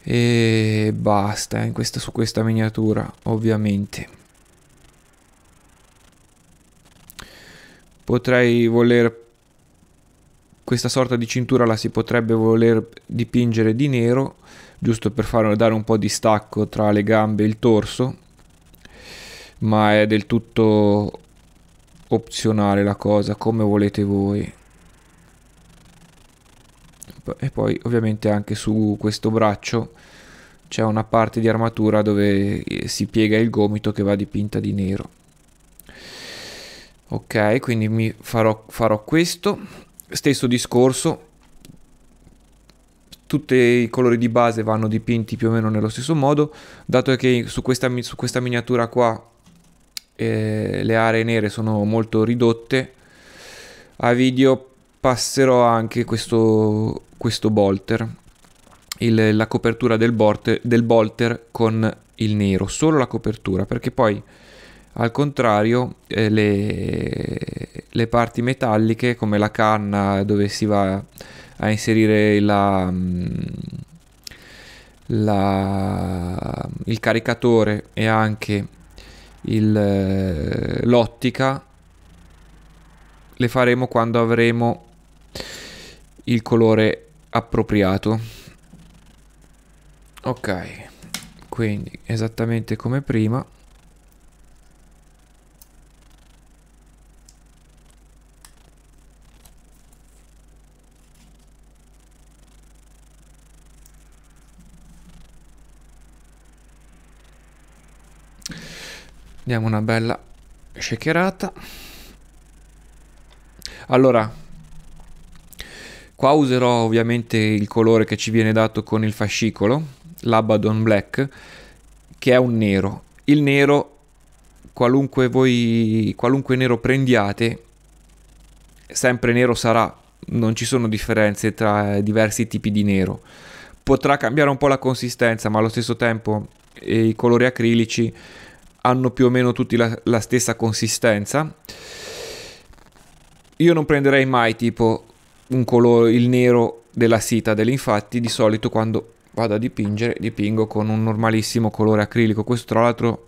e basta eh, questa, su questa miniatura ovviamente potrei voler questa sorta di cintura la si potrebbe voler dipingere di nero giusto per far dare un po' di stacco tra le gambe e il torso ma è del tutto opzionale la cosa, come volete voi. E poi ovviamente anche su questo braccio c'è una parte di armatura dove eh, si piega il gomito che va dipinta di nero. Ok, quindi mi farò, farò questo. Stesso discorso, tutti i colori di base vanno dipinti più o meno nello stesso modo, dato che su questa, su questa miniatura qua eh, le aree nere sono molto ridotte. A video passerò anche questo, questo bolter, il, la copertura del, borte, del bolter con il nero, solo la copertura, perché poi al contrario eh, le, le, parti metalliche come la canna dove si va a inserire la, mm, la, il caricatore e anche il, eh, l'ottica le faremo quando avremo il colore appropriato ok quindi esattamente come prima Diamo una bella shakerata. Allora, qua userò ovviamente il colore che ci viene dato con il fascicolo, l'Abaddon Black, che è un nero. Il nero, qualunque, voi, qualunque nero prendiate, sempre nero sarà, non ci sono differenze tra diversi tipi di nero. Potrà cambiare un po' la consistenza, ma allo stesso tempo eh, i colori acrilici hanno più o meno tutti la, la stessa consistenza. Io non prenderei mai tipo un colore, il nero della Citadel, infatti di solito quando vado a dipingere dipingo con un normalissimo colore acrilico, questo tra l'altro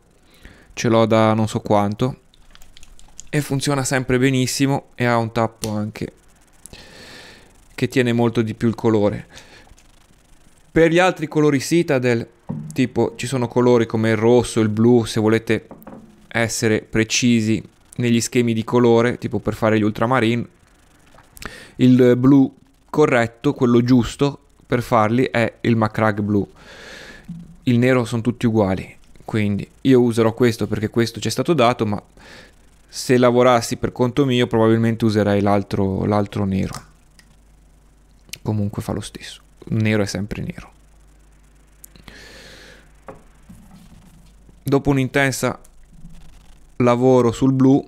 ce l'ho da non so quanto e funziona sempre benissimo e ha un tappo anche che tiene molto di più il colore. Per gli altri colori Citadel tipo ci sono colori come il rosso, il blu, se volete essere precisi negli schemi di colore, tipo per fare gli ultramarine, il blu corretto, quello giusto per farli è il Macrag blu. Il nero sono tutti uguali, quindi io userò questo perché questo ci è stato dato, ma se lavorassi per conto mio probabilmente userei l'altro, nero. Comunque fa lo stesso, nero è sempre nero. dopo un intenso lavoro sul blu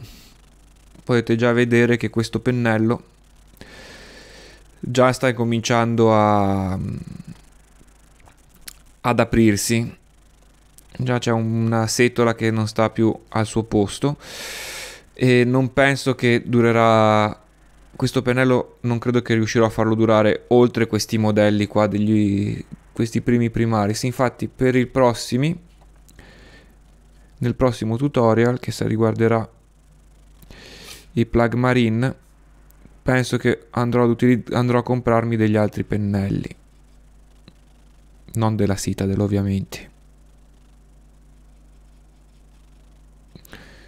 potete già vedere che questo pennello già sta cominciando a, ad aprirsi già c'è una setola che non sta più al suo posto e non penso che durerà questo pennello non credo che riuscirò a farlo durare oltre questi modelli qua degli questi primi primari sì, infatti per i prossimi nel prossimo tutorial che riguarderà i plug marine penso che andrò, andrò a comprarmi degli altri pennelli non della Citadel ovviamente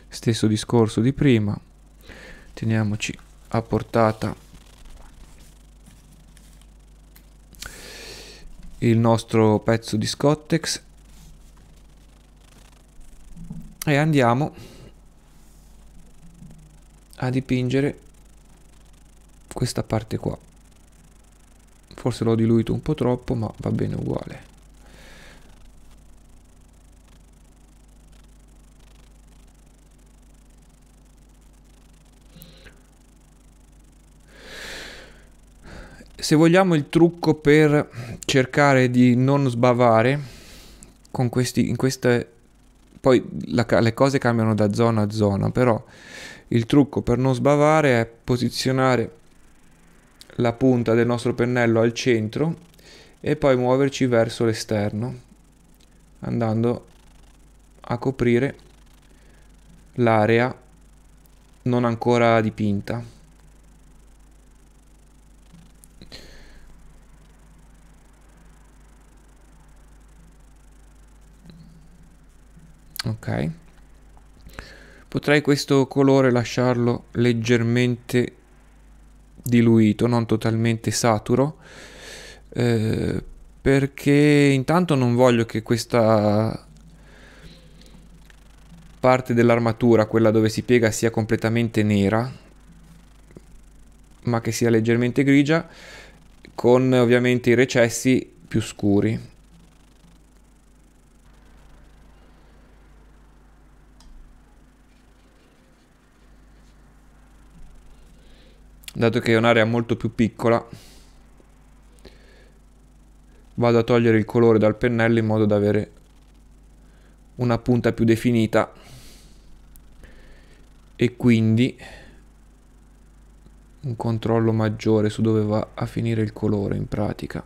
stesso discorso di prima teniamoci a portata il nostro pezzo di Scottex e andiamo a dipingere questa parte qua forse l'ho diluito un po' troppo ma va bene uguale se vogliamo il trucco per cercare di non sbavare con questi, in queste poi la, le cose cambiano da zona a zona, però il trucco per non sbavare è posizionare la punta del nostro pennello al centro e poi muoverci verso l'esterno andando a coprire l'area non ancora dipinta. ok potrei questo colore lasciarlo leggermente diluito non totalmente saturo eh, perché intanto non voglio che questa parte dell'armatura quella dove si piega sia completamente nera ma che sia leggermente grigia con ovviamente i recessi più scuri dato che è un'area molto più piccola vado a togliere il colore dal pennello in modo da avere una punta più definita e quindi un controllo maggiore su dove va a finire il colore in pratica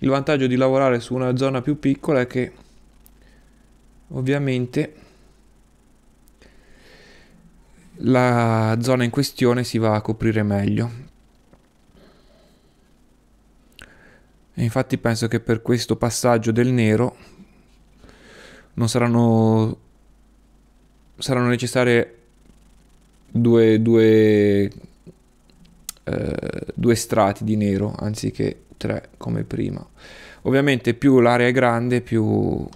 Il vantaggio di lavorare su una zona più piccola è che ovviamente la zona in questione si va a coprire meglio. E infatti penso che per questo passaggio del nero non saranno, saranno necessarie due, due, eh, due strati di nero anziché 3 come prima. Ovviamente più l'area è grande, più,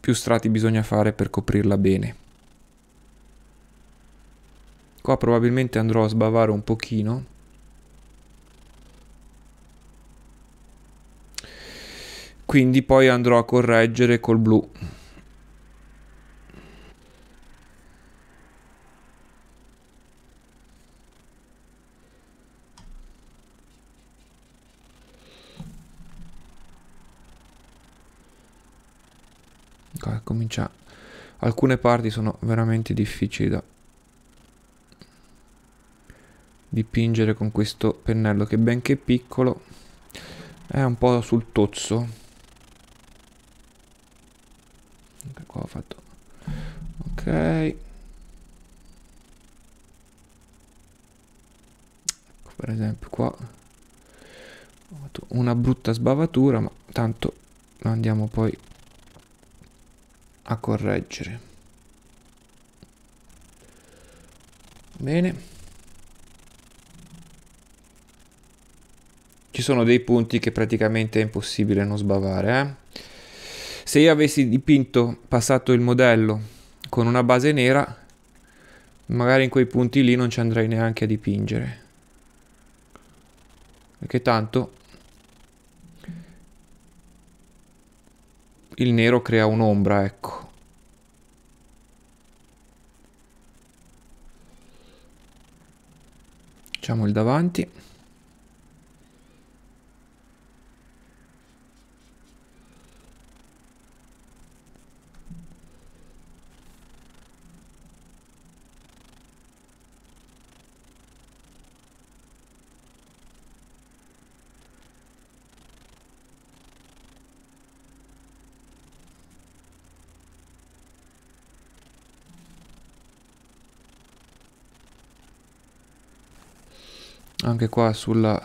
più strati bisogna fare per coprirla bene. Qua probabilmente andrò a sbavare un pochino. Quindi poi andrò a correggere col blu. comincia alcune parti sono veramente difficili da dipingere con questo pennello che benché piccolo è un po' sul tozzo qua ho fatto ok ecco, per esempio qua ho fatto una brutta sbavatura ma tanto lo andiamo poi a correggere. Bene. Ci sono dei punti che praticamente è impossibile non sbavare. Eh? Se io avessi dipinto, passato il modello con una base nera, magari in quei punti lì non ci andrei neanche a dipingere. Perché tanto il nero crea un'ombra, ecco. Mettiamo il davanti anche qua sulla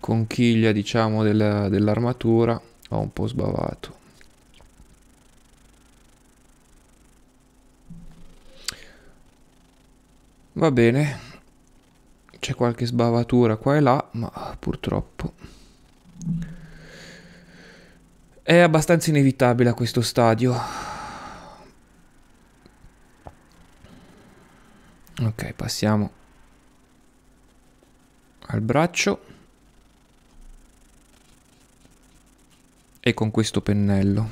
conchiglia diciamo del, dell'armatura ho un po' sbavato va bene c'è qualche sbavatura qua e là ma purtroppo è abbastanza inevitabile a questo stadio passiamo al braccio e con questo pennello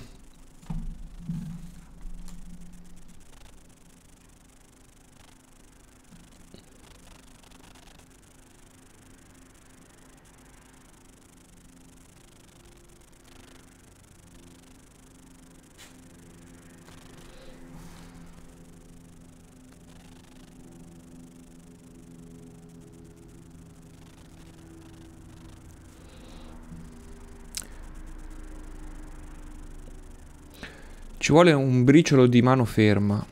ci vuole un briciolo di mano ferma.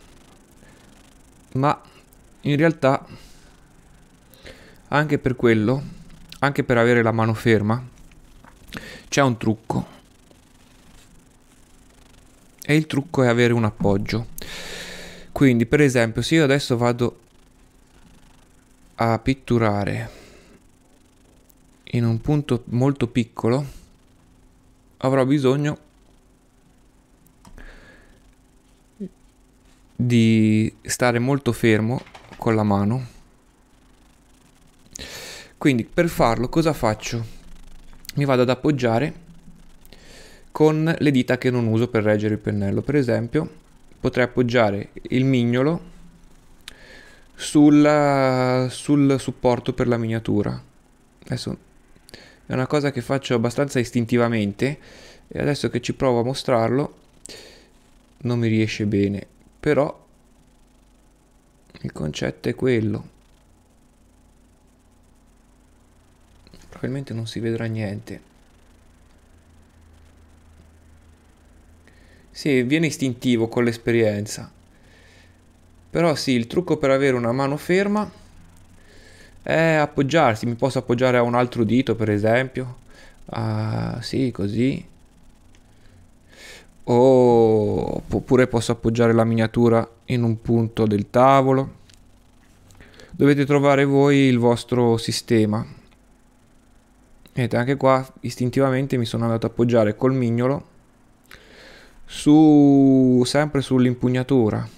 Ma in realtà anche per quello, anche per avere la mano ferma, c'è un trucco. E il trucco è avere un appoggio. Quindi, per esempio, se io adesso vado a pitturare in un punto molto piccolo, avrò bisogno di stare molto fermo con la mano. Quindi per farlo cosa faccio? Mi vado ad appoggiare con le dita che non uso per reggere il pennello. Per esempio potrei appoggiare il mignolo sulla, sul supporto per la miniatura. Adesso è una cosa che faccio abbastanza istintivamente e adesso che ci provo a mostrarlo non mi riesce bene però il concetto è quello. Probabilmente non si vedrà niente. Sì, viene istintivo con l'esperienza. Però sì, il trucco per avere una mano ferma è appoggiarsi. Mi posso appoggiare a un altro dito, per esempio. Ah, sì, così oppure posso appoggiare la miniatura in un punto del tavolo. Dovete trovare voi il vostro sistema. Vedete, anche qua istintivamente mi sono andato ad appoggiare col mignolo su, sempre sull'impugnatura.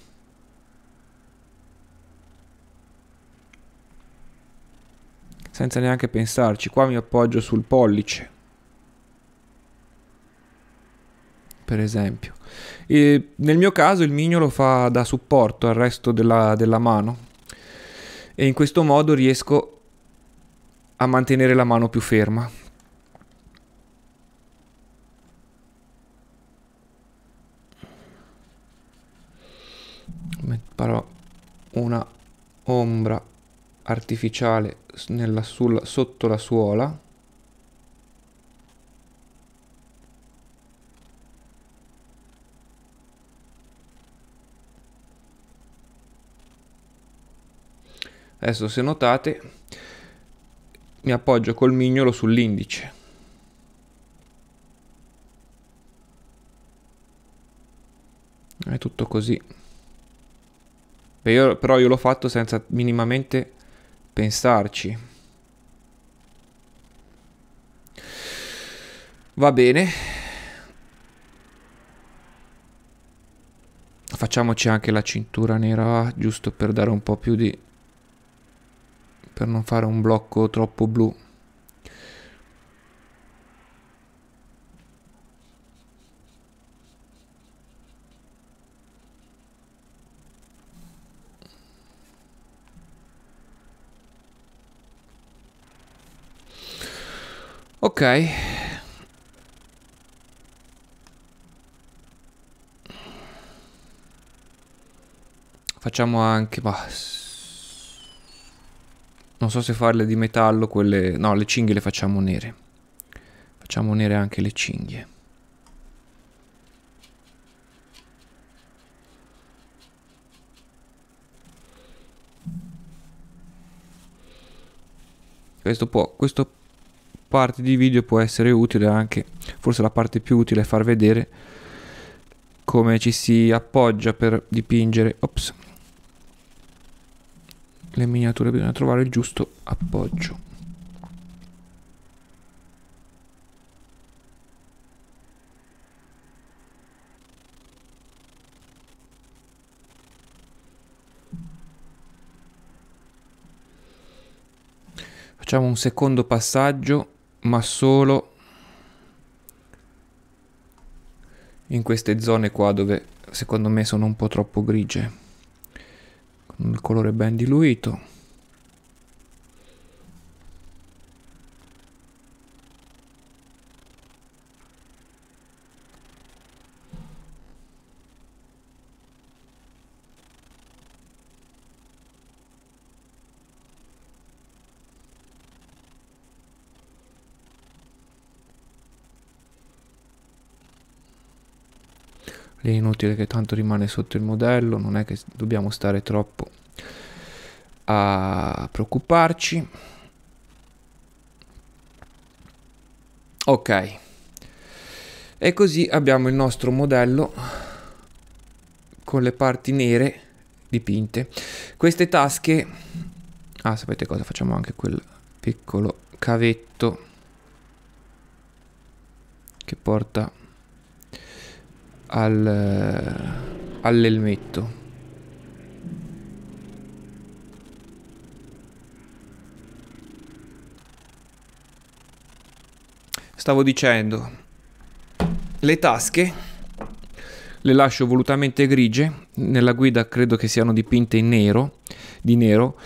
Senza neanche pensarci, qua mi appoggio sul pollice per esempio. E nel mio caso il mignolo fa da supporto al resto della, della mano e in questo modo riesco a mantenere la mano più ferma. Metterò una ombra artificiale nella, sulla, sotto la suola. Adesso se notate mi appoggio col mignolo sull'indice. È tutto così. Beh, io, però io l'ho fatto senza minimamente pensarci. Va bene. Facciamoci anche la cintura nera giusto per dare un po' più di per non fare un blocco troppo blu Ok. Facciamo anche... Bah, non so se farle di metallo, quelle... No, le cinghie le facciamo nere. Facciamo nere anche le cinghie. Questo può... Questa parte di video può essere utile anche... Forse la parte più utile è far vedere come ci si appoggia per dipingere... Ops le miniature bisogna trovare il giusto appoggio facciamo un secondo passaggio ma solo in queste zone qua dove secondo me sono un po' troppo grigie un colore ben diluito è inutile che tanto rimane sotto il modello, non è che dobbiamo stare troppo a preoccuparci. Ok, e così abbiamo il nostro modello con le parti nere dipinte. Queste tasche, ah sapete cosa, facciamo anche quel piccolo cavetto che porta al, all'elmetto. Stavo dicendo, le tasche le lascio volutamente grigie, nella guida credo che siano dipinte in nero, di nero,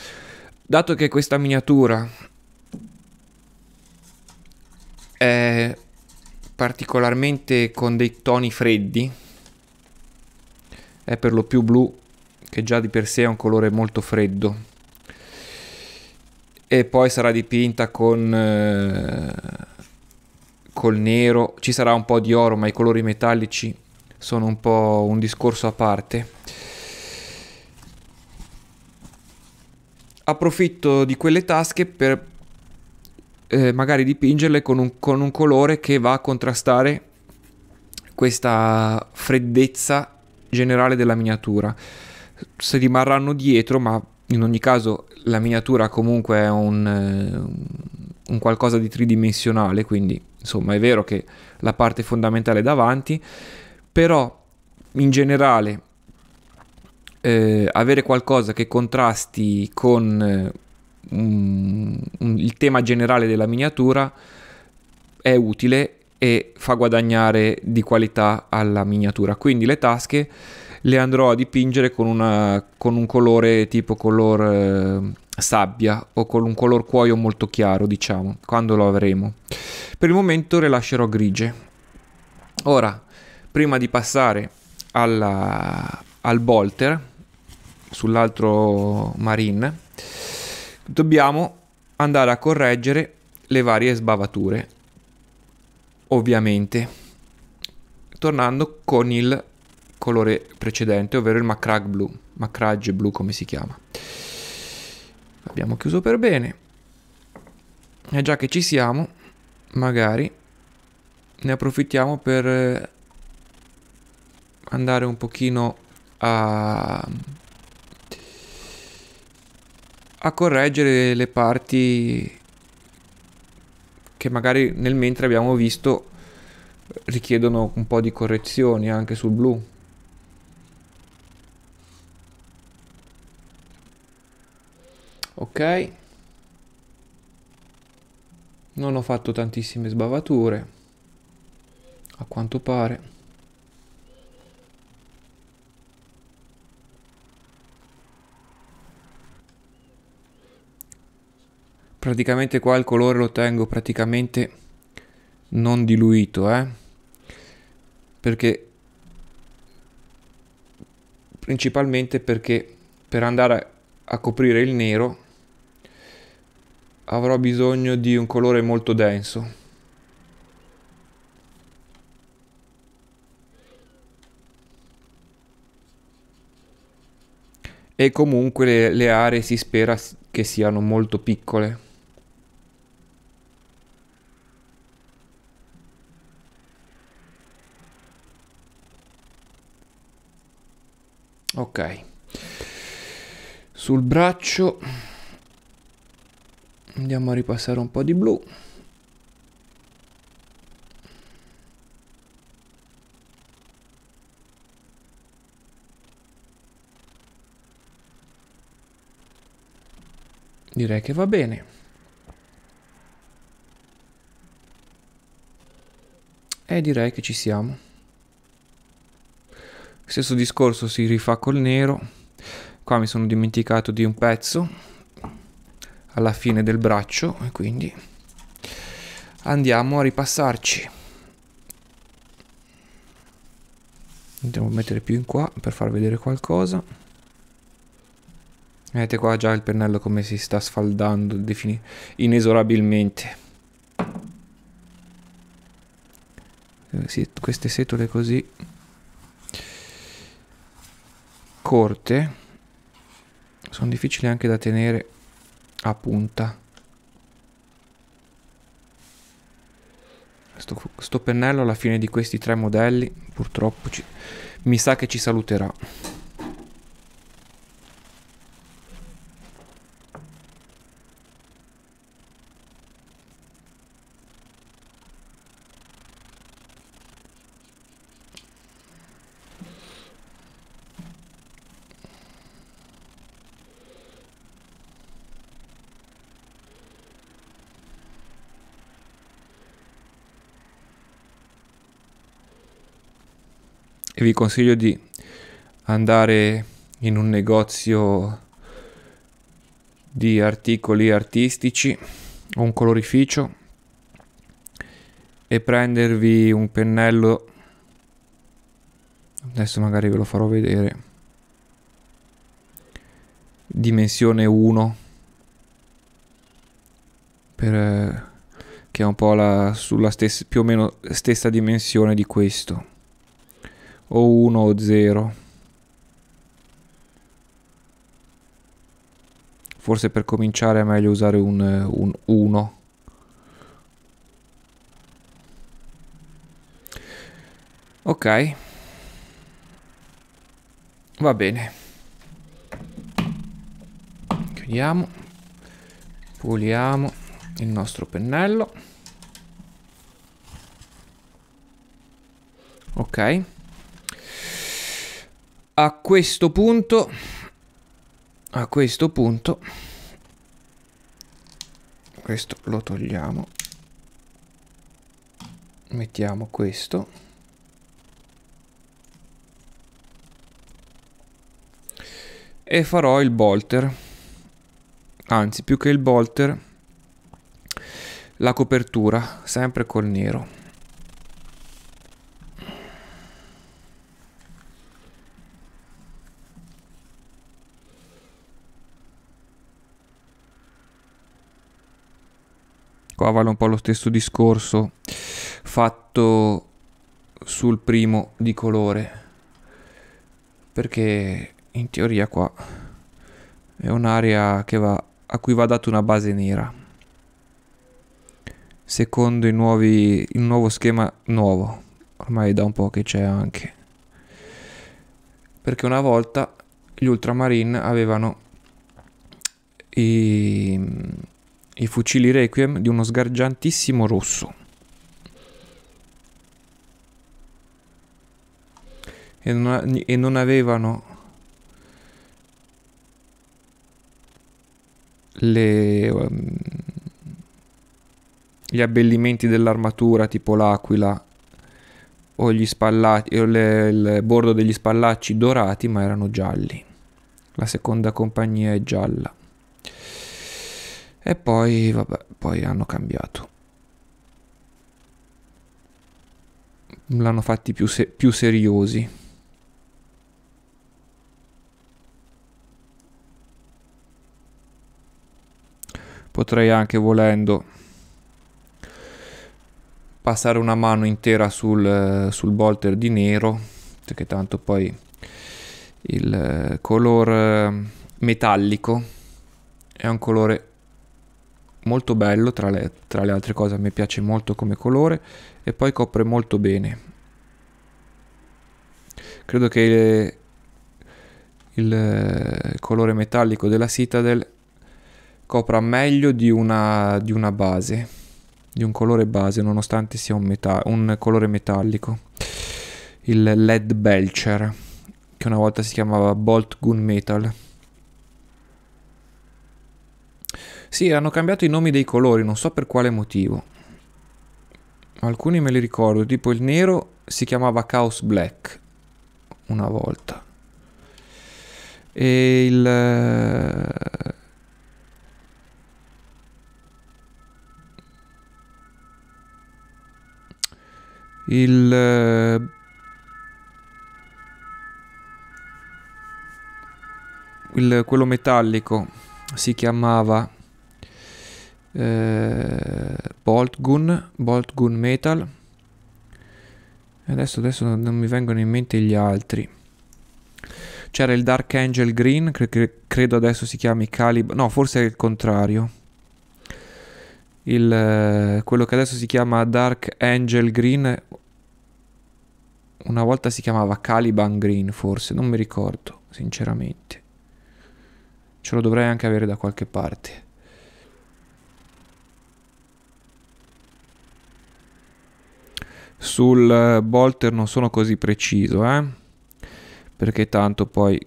dato che questa miniatura è particolarmente con dei toni freddi, è per lo più blu che già di per sé è un colore molto freddo e poi sarà dipinta con eh, col nero ci sarà un po' di oro ma i colori metallici sono un po' un discorso a parte approfitto di quelle tasche per eh, magari dipingerle con un, con un colore che va a contrastare questa freddezza generale della miniatura. Se rimarranno dietro, ma in ogni caso la miniatura comunque è un, eh, un, qualcosa di tridimensionale, quindi insomma è vero che la parte fondamentale è davanti, però in generale eh, avere qualcosa che contrasti con eh, un, un, il tema generale della miniatura è utile e fa guadagnare di qualità alla miniatura. Quindi le tasche le andrò a dipingere con, una, con un colore tipo color eh, sabbia o con un color cuoio molto chiaro, diciamo, quando lo avremo. Per il momento le lascerò grigie. Ora, prima di passare alla, al bolter sull'altro marine, dobbiamo andare a correggere le varie sbavature ovviamente tornando con il colore precedente ovvero il macrag blu macrage blu come si chiama abbiamo chiuso per bene e già che ci siamo magari ne approfittiamo per eh, andare un pochino a a correggere le parti che magari nel mentre abbiamo visto richiedono un po' di correzioni anche sul blu. Ok. Non ho fatto tantissime sbavature, a quanto pare. praticamente qua il colore lo tengo praticamente non diluito eh? perché principalmente perché per andare a coprire il nero avrò bisogno di un colore molto denso e comunque le, le aree si spera che siano molto piccole ok sul braccio andiamo a ripassare un po' di blu direi che va bene e direi che ci siamo Stesso discorso si rifà col nero. Qua mi sono dimenticato di un pezzo alla fine del braccio e quindi andiamo a ripassarci. Andiamo a mettere più in qua per far vedere qualcosa. Vedete qua già il pennello come si sta sfaldando inesorabilmente. queste setole così corte sono difficili anche da tenere a punta sto, sto pennello alla fine di questi tre modelli purtroppo ci, mi sa che ci saluterà e vi consiglio di andare in un negozio di articoli artistici o un colorificio e prendervi un pennello adesso magari ve lo farò vedere dimensione 1 per, eh, che è un po' la, sulla stessa più o meno stessa dimensione di questo o 1 o 0. Forse per cominciare è meglio usare un 1. Ok. Va bene. Chiudiamo. Puliamo il nostro pennello. Ok a questo punto a questo punto questo lo togliamo mettiamo questo e farò il bolter anzi più che il bolter la copertura sempre col nero qua vale un po' lo stesso discorso fatto sul primo di colore perché in teoria qua è un'area a cui va data una base nera secondo nuovi, il nuovo schema nuovo ormai da un po' che c'è anche perché una volta gli ultramarine avevano i i fucili Requiem di uno sgargiantissimo rosso. E non, e non avevano le, um, gli abbellimenti dell'armatura tipo l'aquila o, gli spallati, o le, il bordo degli spallacci dorati ma erano gialli. La seconda compagnia è gialla. E poi, vabbè, poi hanno cambiato. L'hanno fatti più, se più seriosi. Potrei anche volendo passare una mano intera sul, sul bolter di nero, perché tanto poi il color eh, metallico è un colore molto bello tra le, tra le altre cose, a me piace molto come colore e poi copre molto bene. Credo che il eh, colore metallico della Citadel copra meglio di una, di una base, di un colore base, nonostante sia un, meta un colore metallico. Il led Belcher, che una volta si chiamava Bolt Gun Metal. Sì, hanno cambiato i nomi dei colori, non so per quale motivo. Alcuni me li ricordo, tipo il nero si chiamava Chaos Black una volta. E il... Il... il quello metallico si chiamava eh, Bolt Gun Metal. Adesso, adesso non mi vengono in mente gli altri. C'era il Dark Angel Green, cre cre credo adesso si chiami Calib... No, forse è il contrario. Il, eh, quello che adesso si chiama Dark Angel Green, una volta si chiamava Caliban Green, forse, non mi ricordo, sinceramente. Ce lo dovrei anche avere da qualche parte. sul bolter non sono così preciso eh? perché tanto poi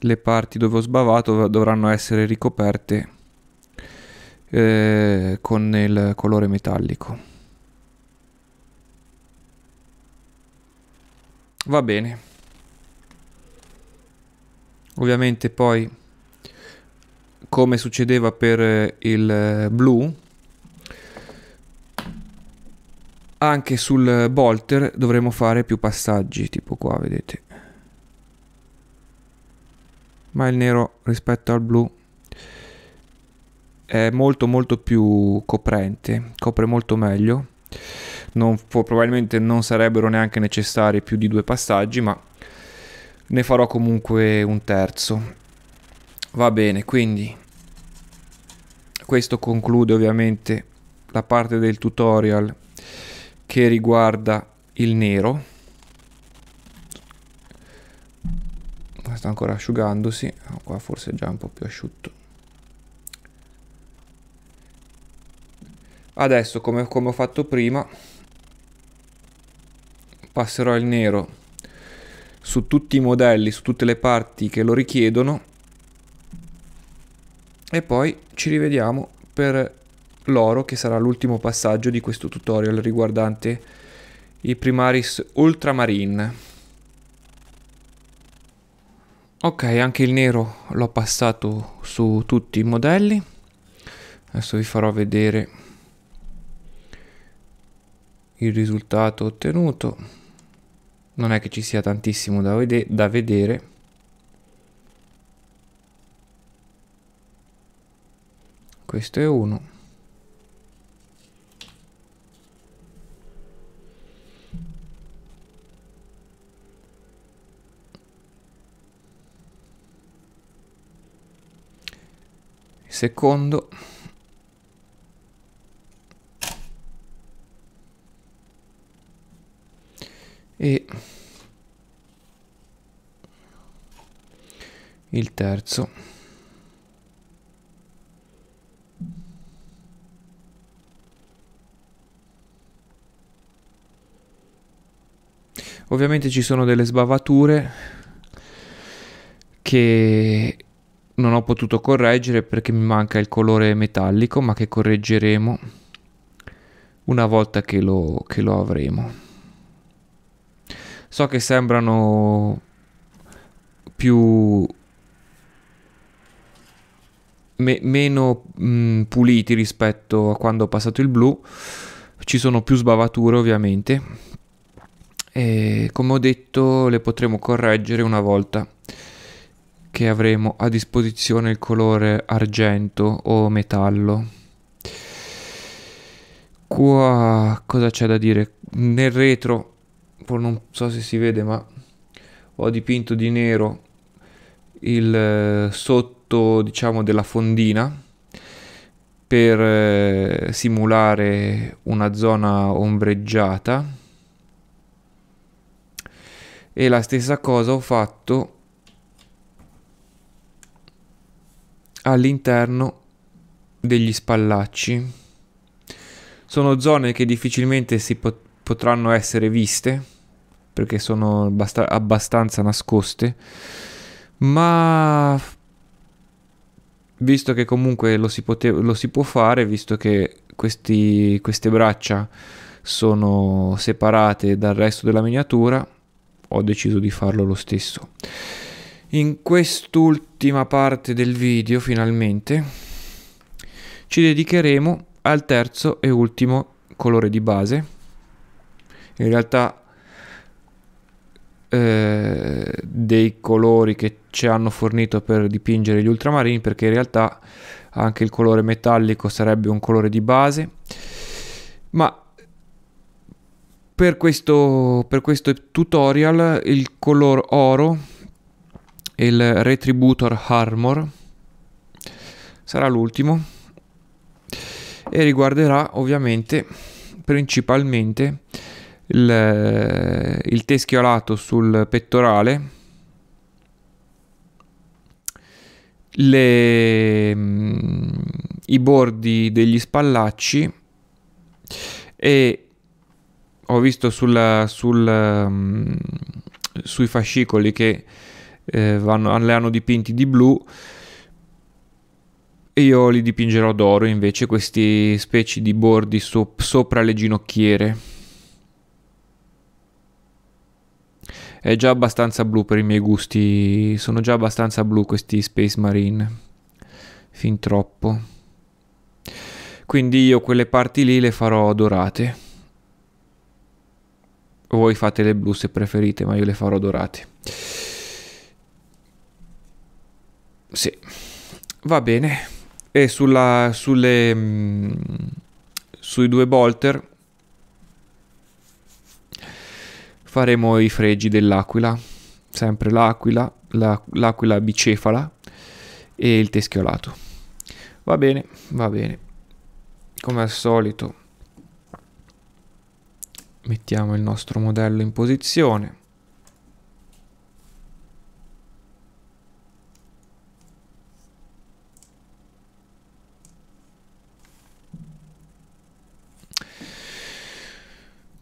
le parti dove ho sbavato dovranno essere ricoperte eh, con il colore metallico va bene ovviamente poi come succedeva per il eh, blu anche sul bolter dovremo fare più passaggi, tipo qua, vedete. Ma il nero rispetto al blu è molto molto più coprente, copre molto meglio. Non, probabilmente non sarebbero neanche necessari più di due passaggi, ma ne farò comunque un terzo. Va bene, quindi questo conclude ovviamente la parte del tutorial che riguarda il nero sta ancora asciugandosi oh, qua forse è già un po' più asciutto adesso come, come ho fatto prima passerò il nero su tutti i modelli su tutte le parti che lo richiedono e poi ci rivediamo per l'oro che sarà l'ultimo passaggio di questo tutorial riguardante i primaris ultramarine. Ok, anche il nero l'ho passato su tutti i modelli. Adesso vi farò vedere il risultato ottenuto. Non è che ci sia tantissimo da, vede da vedere. Questo è uno. secondo e il terzo ovviamente ci sono delle sbavature che non ho potuto correggere perché mi manca il colore metallico ma che correggeremo una volta che lo, che lo avremo so che sembrano più me meno mh, mm, puliti rispetto a quando ho passato il blu ci sono più sbavature ovviamente e come ho detto le potremo correggere una volta che avremo a disposizione il colore argento o metallo. Qua cosa c'è da dire? Nel retro, non so se si vede, ma ho dipinto di nero il eh, sotto, diciamo, della fondina per eh, simulare una zona ombreggiata e la stessa cosa ho fatto all'interno degli spallacci. Sono zone che difficilmente si pot- potranno essere viste perché sono abbast- abbastanza nascoste, ma visto che comunque lo si, pote- lo si può fare, visto che questi, queste braccia sono separate dal resto della miniatura, ho deciso di farlo lo stesso. In quest'ultima parte del video, finalmente, ci dedicheremo al terzo e ultimo colore di base. In realtà eh, dei colori che ci hanno fornito per dipingere gli ultramarini perché in realtà anche il colore metallico sarebbe un colore di base ma per questo, per questo tutorial il color oro il Retributor Armor sarà l'ultimo e riguarderà ovviamente principalmente il, il teschio alato sul pettorale le, mm, i bordi degli spallacci e ho visto sulla, sul, mm, sui fascicoli che eh, vanno, le hanno dipinti di blu e io li dipingerò d'oro invece questi specie di bordi so, sopra le ginocchiere. È già abbastanza blu per i miei gusti, sono già abbastanza blu questi Space Marine, fin troppo. Quindi io quelle parti lì le farò dorate. Voi fate le blu se preferite, ma io le farò dorate. Sì, va bene. E sulla, sulle, mh, mm, sui due bolter faremo i fregi dell'aquila, sempre l'aquila, la, l'aquila bicefala e il teschiolato. Va bene, va bene. Come al solito mettiamo il nostro modello in posizione.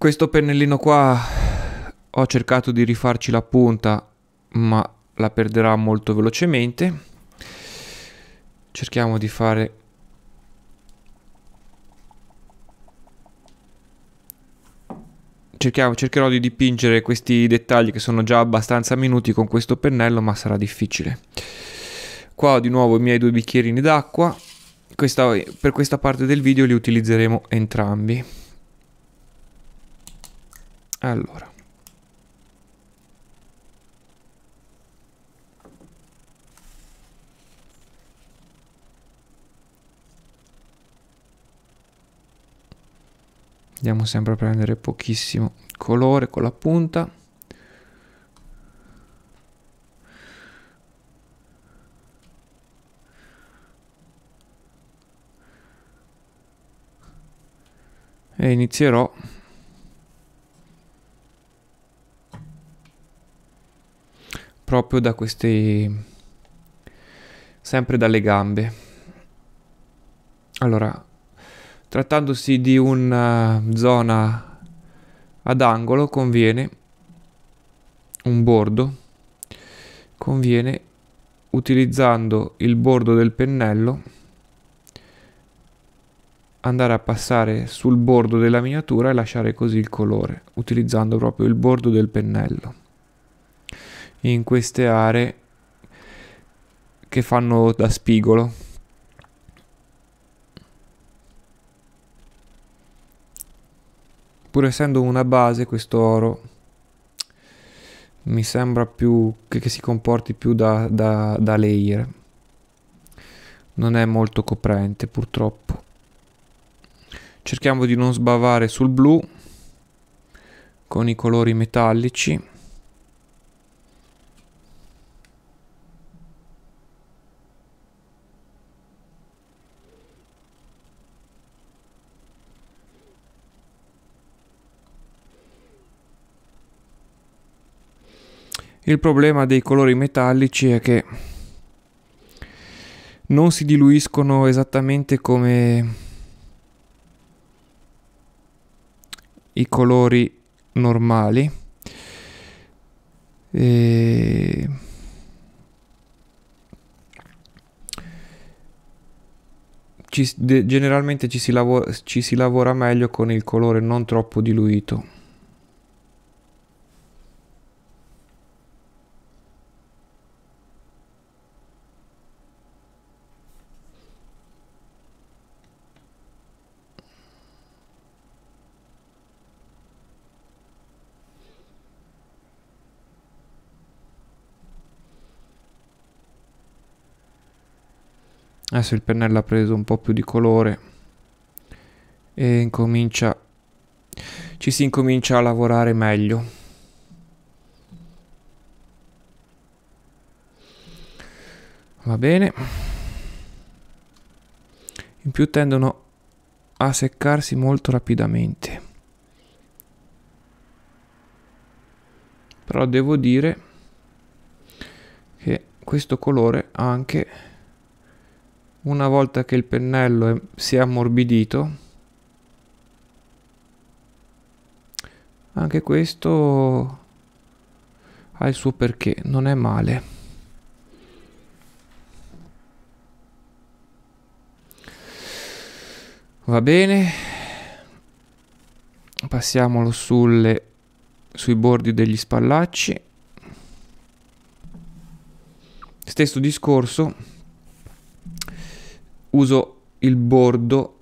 questo pennellino qua ho cercato di rifarci la punta ma la perderà molto velocemente cerchiamo di fare Cerchiamo, cercherò di dipingere questi dettagli che sono già abbastanza minuti con questo pennello ma sarà difficile qua ho di nuovo i miei due bicchierini d'acqua per questa parte del video li utilizzeremo entrambi allora. Andiamo sempre a prendere pochissimo colore con la punta. E inizierò proprio da queste... sempre dalle gambe. Allora, trattandosi di una eh, zona ad angolo conviene un bordo, conviene utilizzando il bordo del pennello andare a passare sul bordo della miniatura e lasciare così il colore, utilizzando proprio il bordo del pennello in queste aree che fanno da spigolo. Pur essendo una base questo oro mi sembra più che, che si comporti più da, da, da layer. Non è molto coprente purtroppo. Cerchiamo di non sbavare sul blu con i colori metallici. Il problema dei colori metallici è che non si diluiscono esattamente come i colori normali. E... Ci, de, generalmente ci si, lavora, ci si lavora meglio con il colore non troppo diluito. adesso il pennello ha preso un po' più di colore e incomincia ci si incomincia a lavorare meglio va bene in più tendono a seccarsi molto rapidamente però devo dire che questo colore ha anche una volta che il pennello è, si è ammorbidito anche questo ha il suo perché non è male va bene passiamolo sulle, sui bordi degli spallacci stesso discorso uso il bordo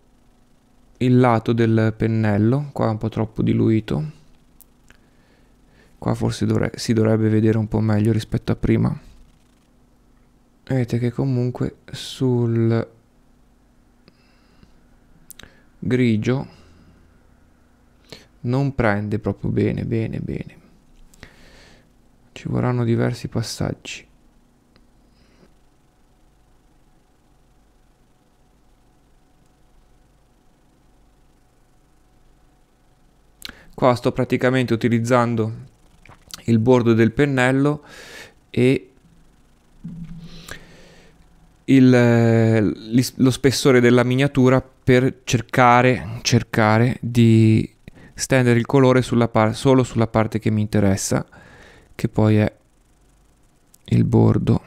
il lato del pennello qua è un po' troppo diluito qua forse dovre si dovrebbe vedere un po' meglio rispetto a prima vedete che comunque sul grigio non prende proprio bene bene bene ci vorranno diversi passaggi qua sto praticamente utilizzando il bordo del pennello e il, lo spessore della miniatura per cercare, cercare di stendere il colore sulla par- solo sulla parte che mi interessa che poi è il bordo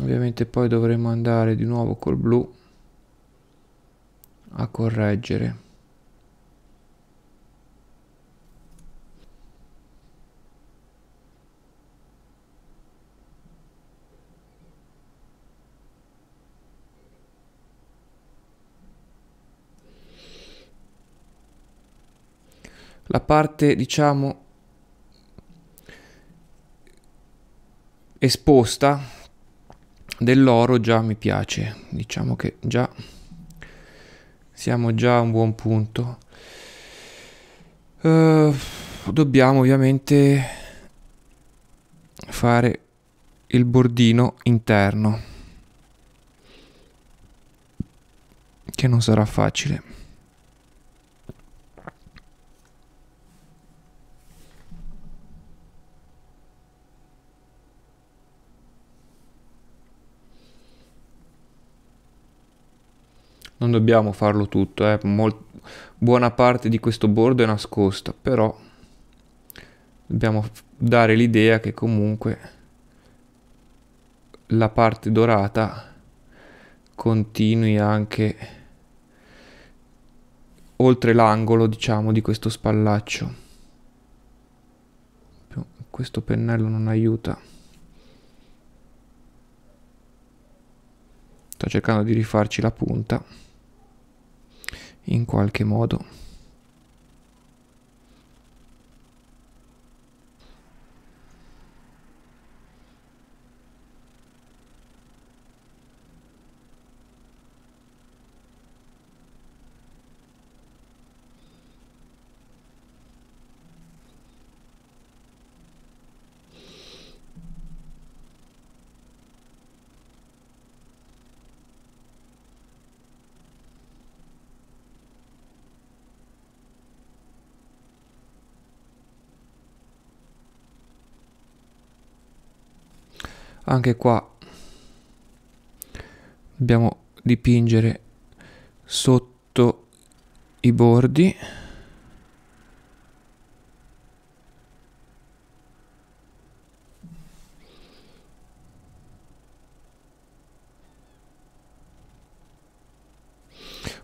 ovviamente poi dovremo andare di nuovo col blu a correggere la parte diciamo esposta dell'oro già mi piace diciamo che già siamo già a un buon punto uh, dobbiamo ovviamente fare il bordino interno che non sarà facile non dobbiamo farlo tutto, eh. Mol- buona parte di questo bordo è nascosta, però dobbiamo dare l'idea che comunque la parte dorata continui anche oltre l'angolo diciamo di questo spallaccio questo pennello non aiuta sto cercando di rifarci la punta in qualche modo. anche qua dobbiamo dipingere sotto i bordi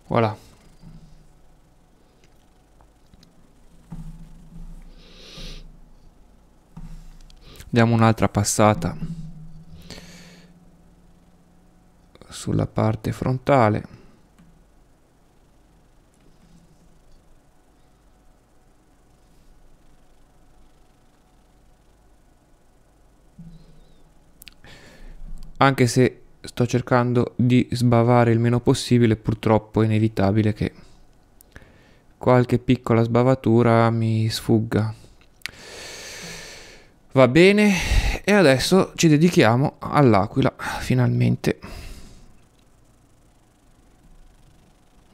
voilà diamo un'altra passata sulla parte frontale anche se sto cercando di sbavare il meno possibile purtroppo è inevitabile che qualche piccola sbavatura mi sfugga va bene e adesso ci dedichiamo all'aquila finalmente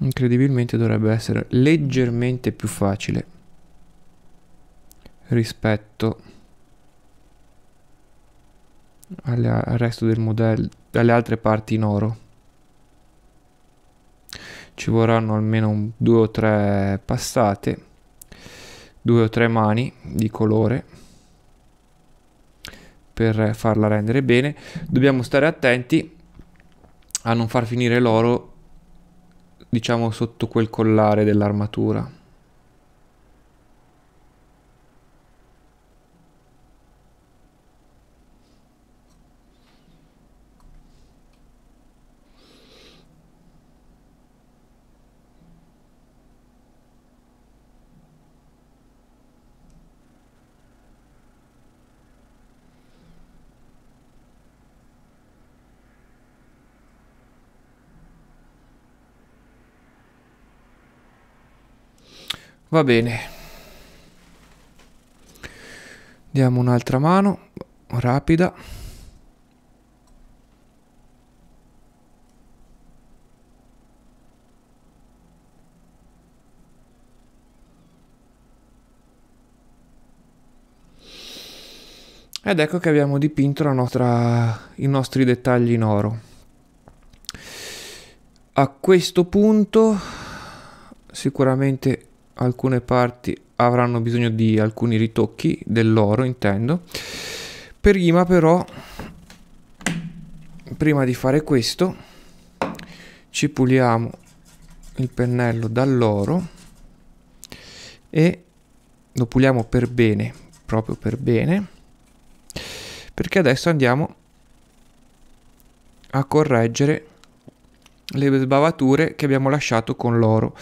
incredibilmente dovrebbe essere leggermente più facile rispetto alle, al resto del modello, alle altre parti in oro. Ci vorranno almeno due o tre passate, due o tre mani di colore per farla rendere bene. Dobbiamo stare attenti a non far finire l'oro diciamo sotto quel collare dell'armatura. Va bene. Diamo un'altra mano, rapida. Ed ecco che abbiamo dipinto la nostra, i nostri dettagli in oro. A questo punto sicuramente alcune parti avranno bisogno di alcuni ritocchi dell'oro intendo prima però prima di fare questo ci puliamo il pennello dall'oro e lo puliamo per bene proprio per bene perché adesso andiamo a correggere le sbavature che abbiamo lasciato con l'oro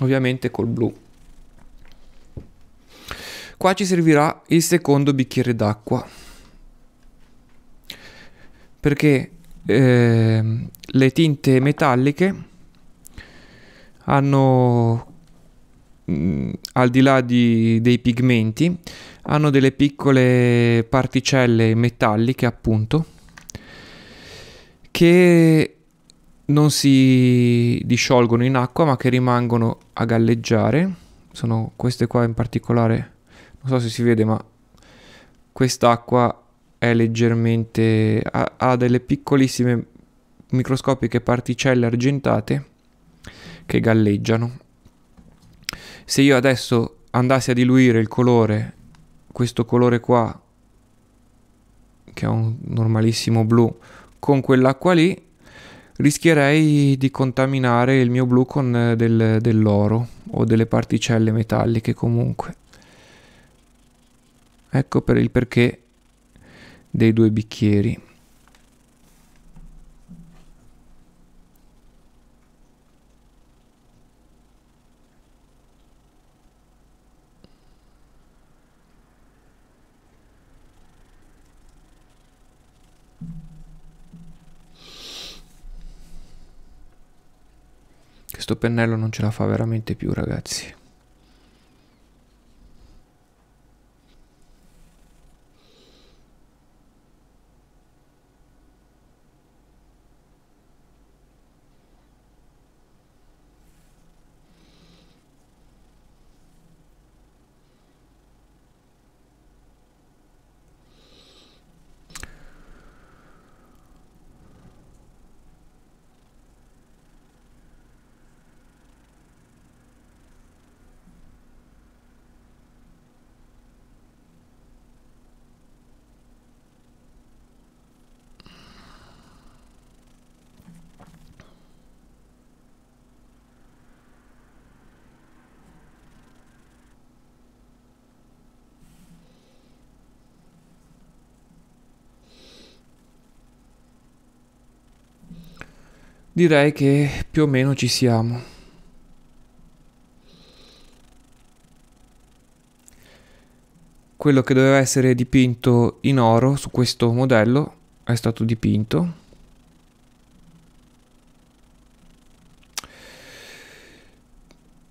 ovviamente col blu. Qua ci servirà il secondo bicchiere d'acqua perché eh, le tinte metalliche hanno mh, mm, al di là di, dei pigmenti hanno delle piccole particelle metalliche appunto che non si disciolgono in acqua ma che rimangono a galleggiare. Sono queste qua in particolare, non so se si vede ma quest'acqua è leggermente... Ha, ha delle piccolissime microscopiche particelle argentate che galleggiano. Se io adesso andassi a diluire il colore, questo colore qua, che è un normalissimo blu, con quell'acqua lì, rischierei di contaminare il mio blu con eh, del, dell'oro o delle particelle metalliche comunque. Ecco per il perché dei due bicchieri. Questo pennello non ce la fa veramente più ragazzi direi che più o meno ci siamo. Quello che doveva essere dipinto in oro su questo modello è stato dipinto.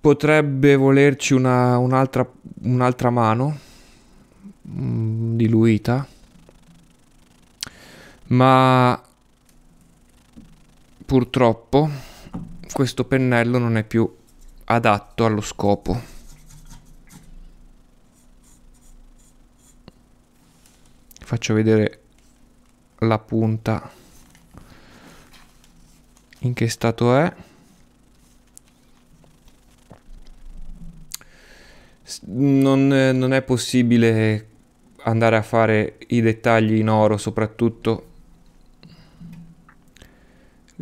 Potrebbe volerci un'altra un un mano mh, mm, diluita, ma purtroppo questo pennello non è più adatto allo scopo. Faccio vedere la punta in che stato è. Non, eh, non è possibile andare a fare i dettagli in oro soprattutto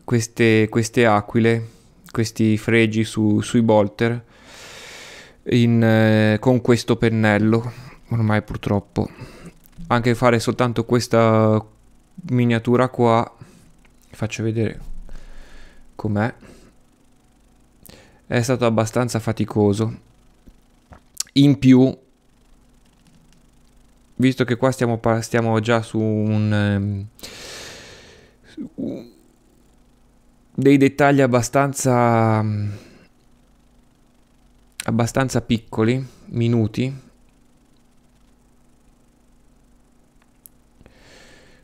queste, queste aquile, questi fregi su, sui bolter in, eh, con questo pennello. Ormai purtroppo anche fare soltanto questa miniatura qua, faccio vedere com'è, è stato abbastanza faticoso. In più visto che qua stiamo, stiamo già su un, um, dei dettagli abbastanza mm, abbastanza piccoli, minuti.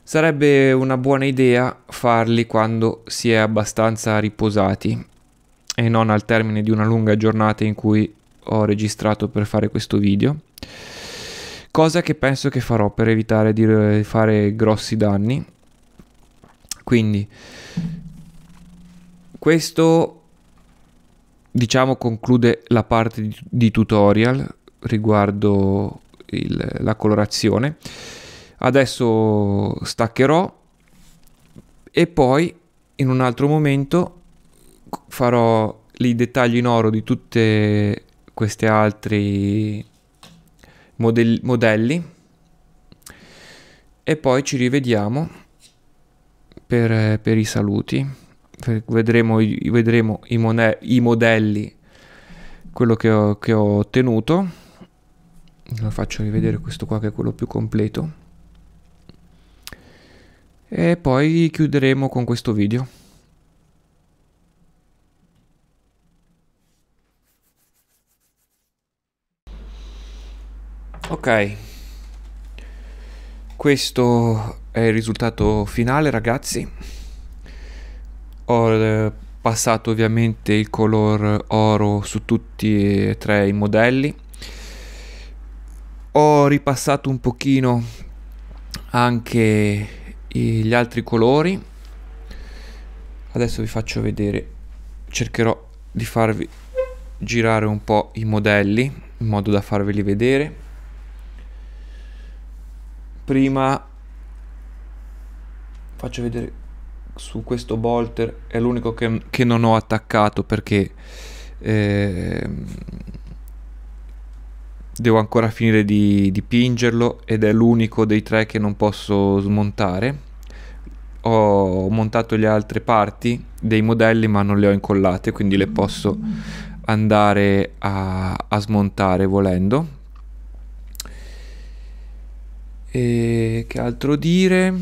Sarebbe una buona idea farli quando si è abbastanza riposati e non al termine di una lunga giornata in cui ho registrato per fare questo video. Cosa che penso che farò per evitare di fare grossi danni. Quindi questo diciamo conclude la parte di tutorial riguardo il, la colorazione. Adesso staccherò e poi in un altro momento farò i dettagli in oro di tutte queste altri modelli, modelli e poi ci rivediamo per, per i saluti vedremo, vedremo i, mone, i, modelli, quello che ho, che ho ottenuto. Lo faccio rivedere questo qua che è quello più completo. E poi chiuderemo con questo video. Ok, questo è il risultato finale ragazzi ho eh, passato ovviamente il color oro su tutti e tre i modelli ho ripassato un pochino anche gli altri colori adesso vi faccio vedere cercherò di farvi girare un po' i modelli in modo da farveli vedere prima faccio vedere su questo bolter è l'unico che, che, non ho attaccato perché eh, devo ancora finire di dipingerlo ed è l'unico dei tre che non posso smontare ho montato le altre parti dei modelli ma non le ho incollate quindi le posso andare a, a smontare volendo e che altro dire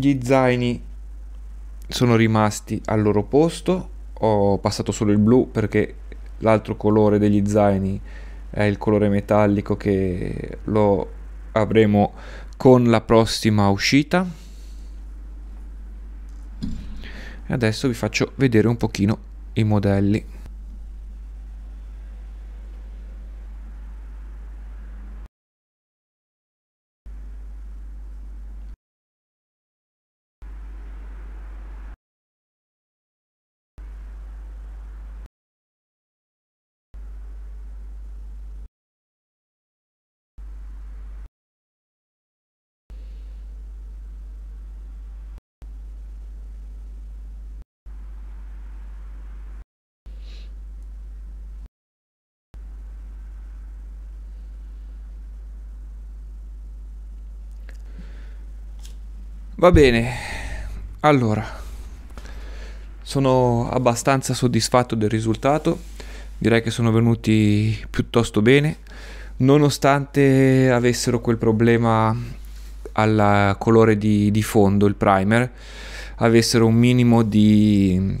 Gli zaini sono rimasti al loro posto, ho passato solo il blu perché l'altro colore degli zaini è il colore metallico che lo avremo con la prossima uscita. E adesso vi faccio vedere un pochino i modelli. Va bene, allora, sono abbastanza soddisfatto del risultato, direi che sono venuti piuttosto bene, nonostante avessero quel problema al colore di, di fondo, il primer, avessero un minimo di,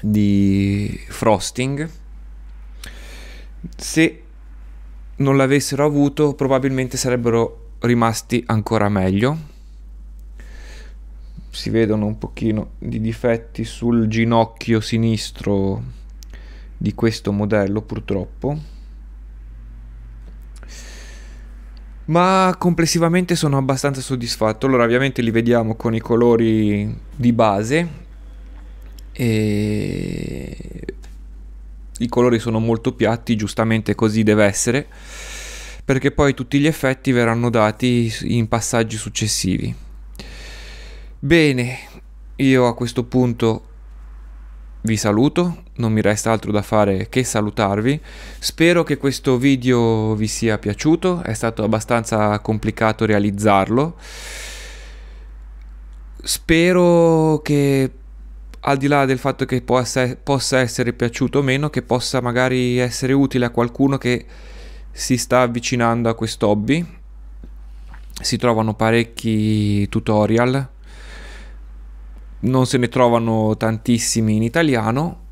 di frosting, se non l'avessero avuto probabilmente sarebbero rimasti ancora meglio si vedono un pochino di difetti sul ginocchio sinistro di questo modello purtroppo ma complessivamente sono abbastanza soddisfatto allora ovviamente li vediamo con i colori di base e i colori sono molto piatti giustamente così deve essere perché poi tutti gli effetti verranno dati in passaggi successivi Bene, io a questo punto vi saluto, non mi resta altro da fare che salutarvi. Spero che questo video vi sia piaciuto, è stato abbastanza complicato realizzarlo. Spero che al di là del fatto che possa, essere piaciuto o meno, che possa magari essere utile a qualcuno che si sta avvicinando a quest'hobby. Si trovano parecchi tutorial non se ne trovano tantissimi in italiano.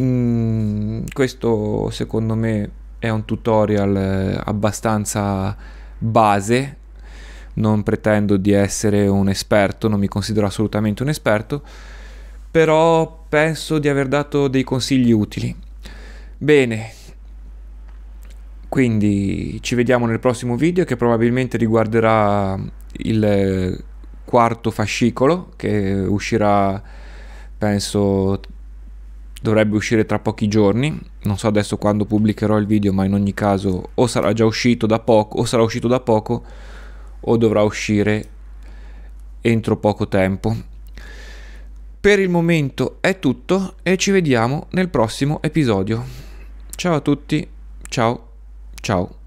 Mm, questo secondo me è un tutorial eh, abbastanza base, non pretendo di essere un esperto, non mi considero assolutamente un esperto, però penso di aver dato dei consigli utili. Bene, quindi ci vediamo nel prossimo video che probabilmente riguarderà il quarto fascicolo che uscirà, penso, dovrebbe uscire tra pochi giorni. Non so adesso quando pubblicherò il video, ma in ogni caso o sarà già uscito da poco, o sarà uscito da poco, o dovrà uscire entro poco tempo. Per il momento è tutto e ci vediamo nel prossimo episodio. Ciao a tutti, ciao, ciao.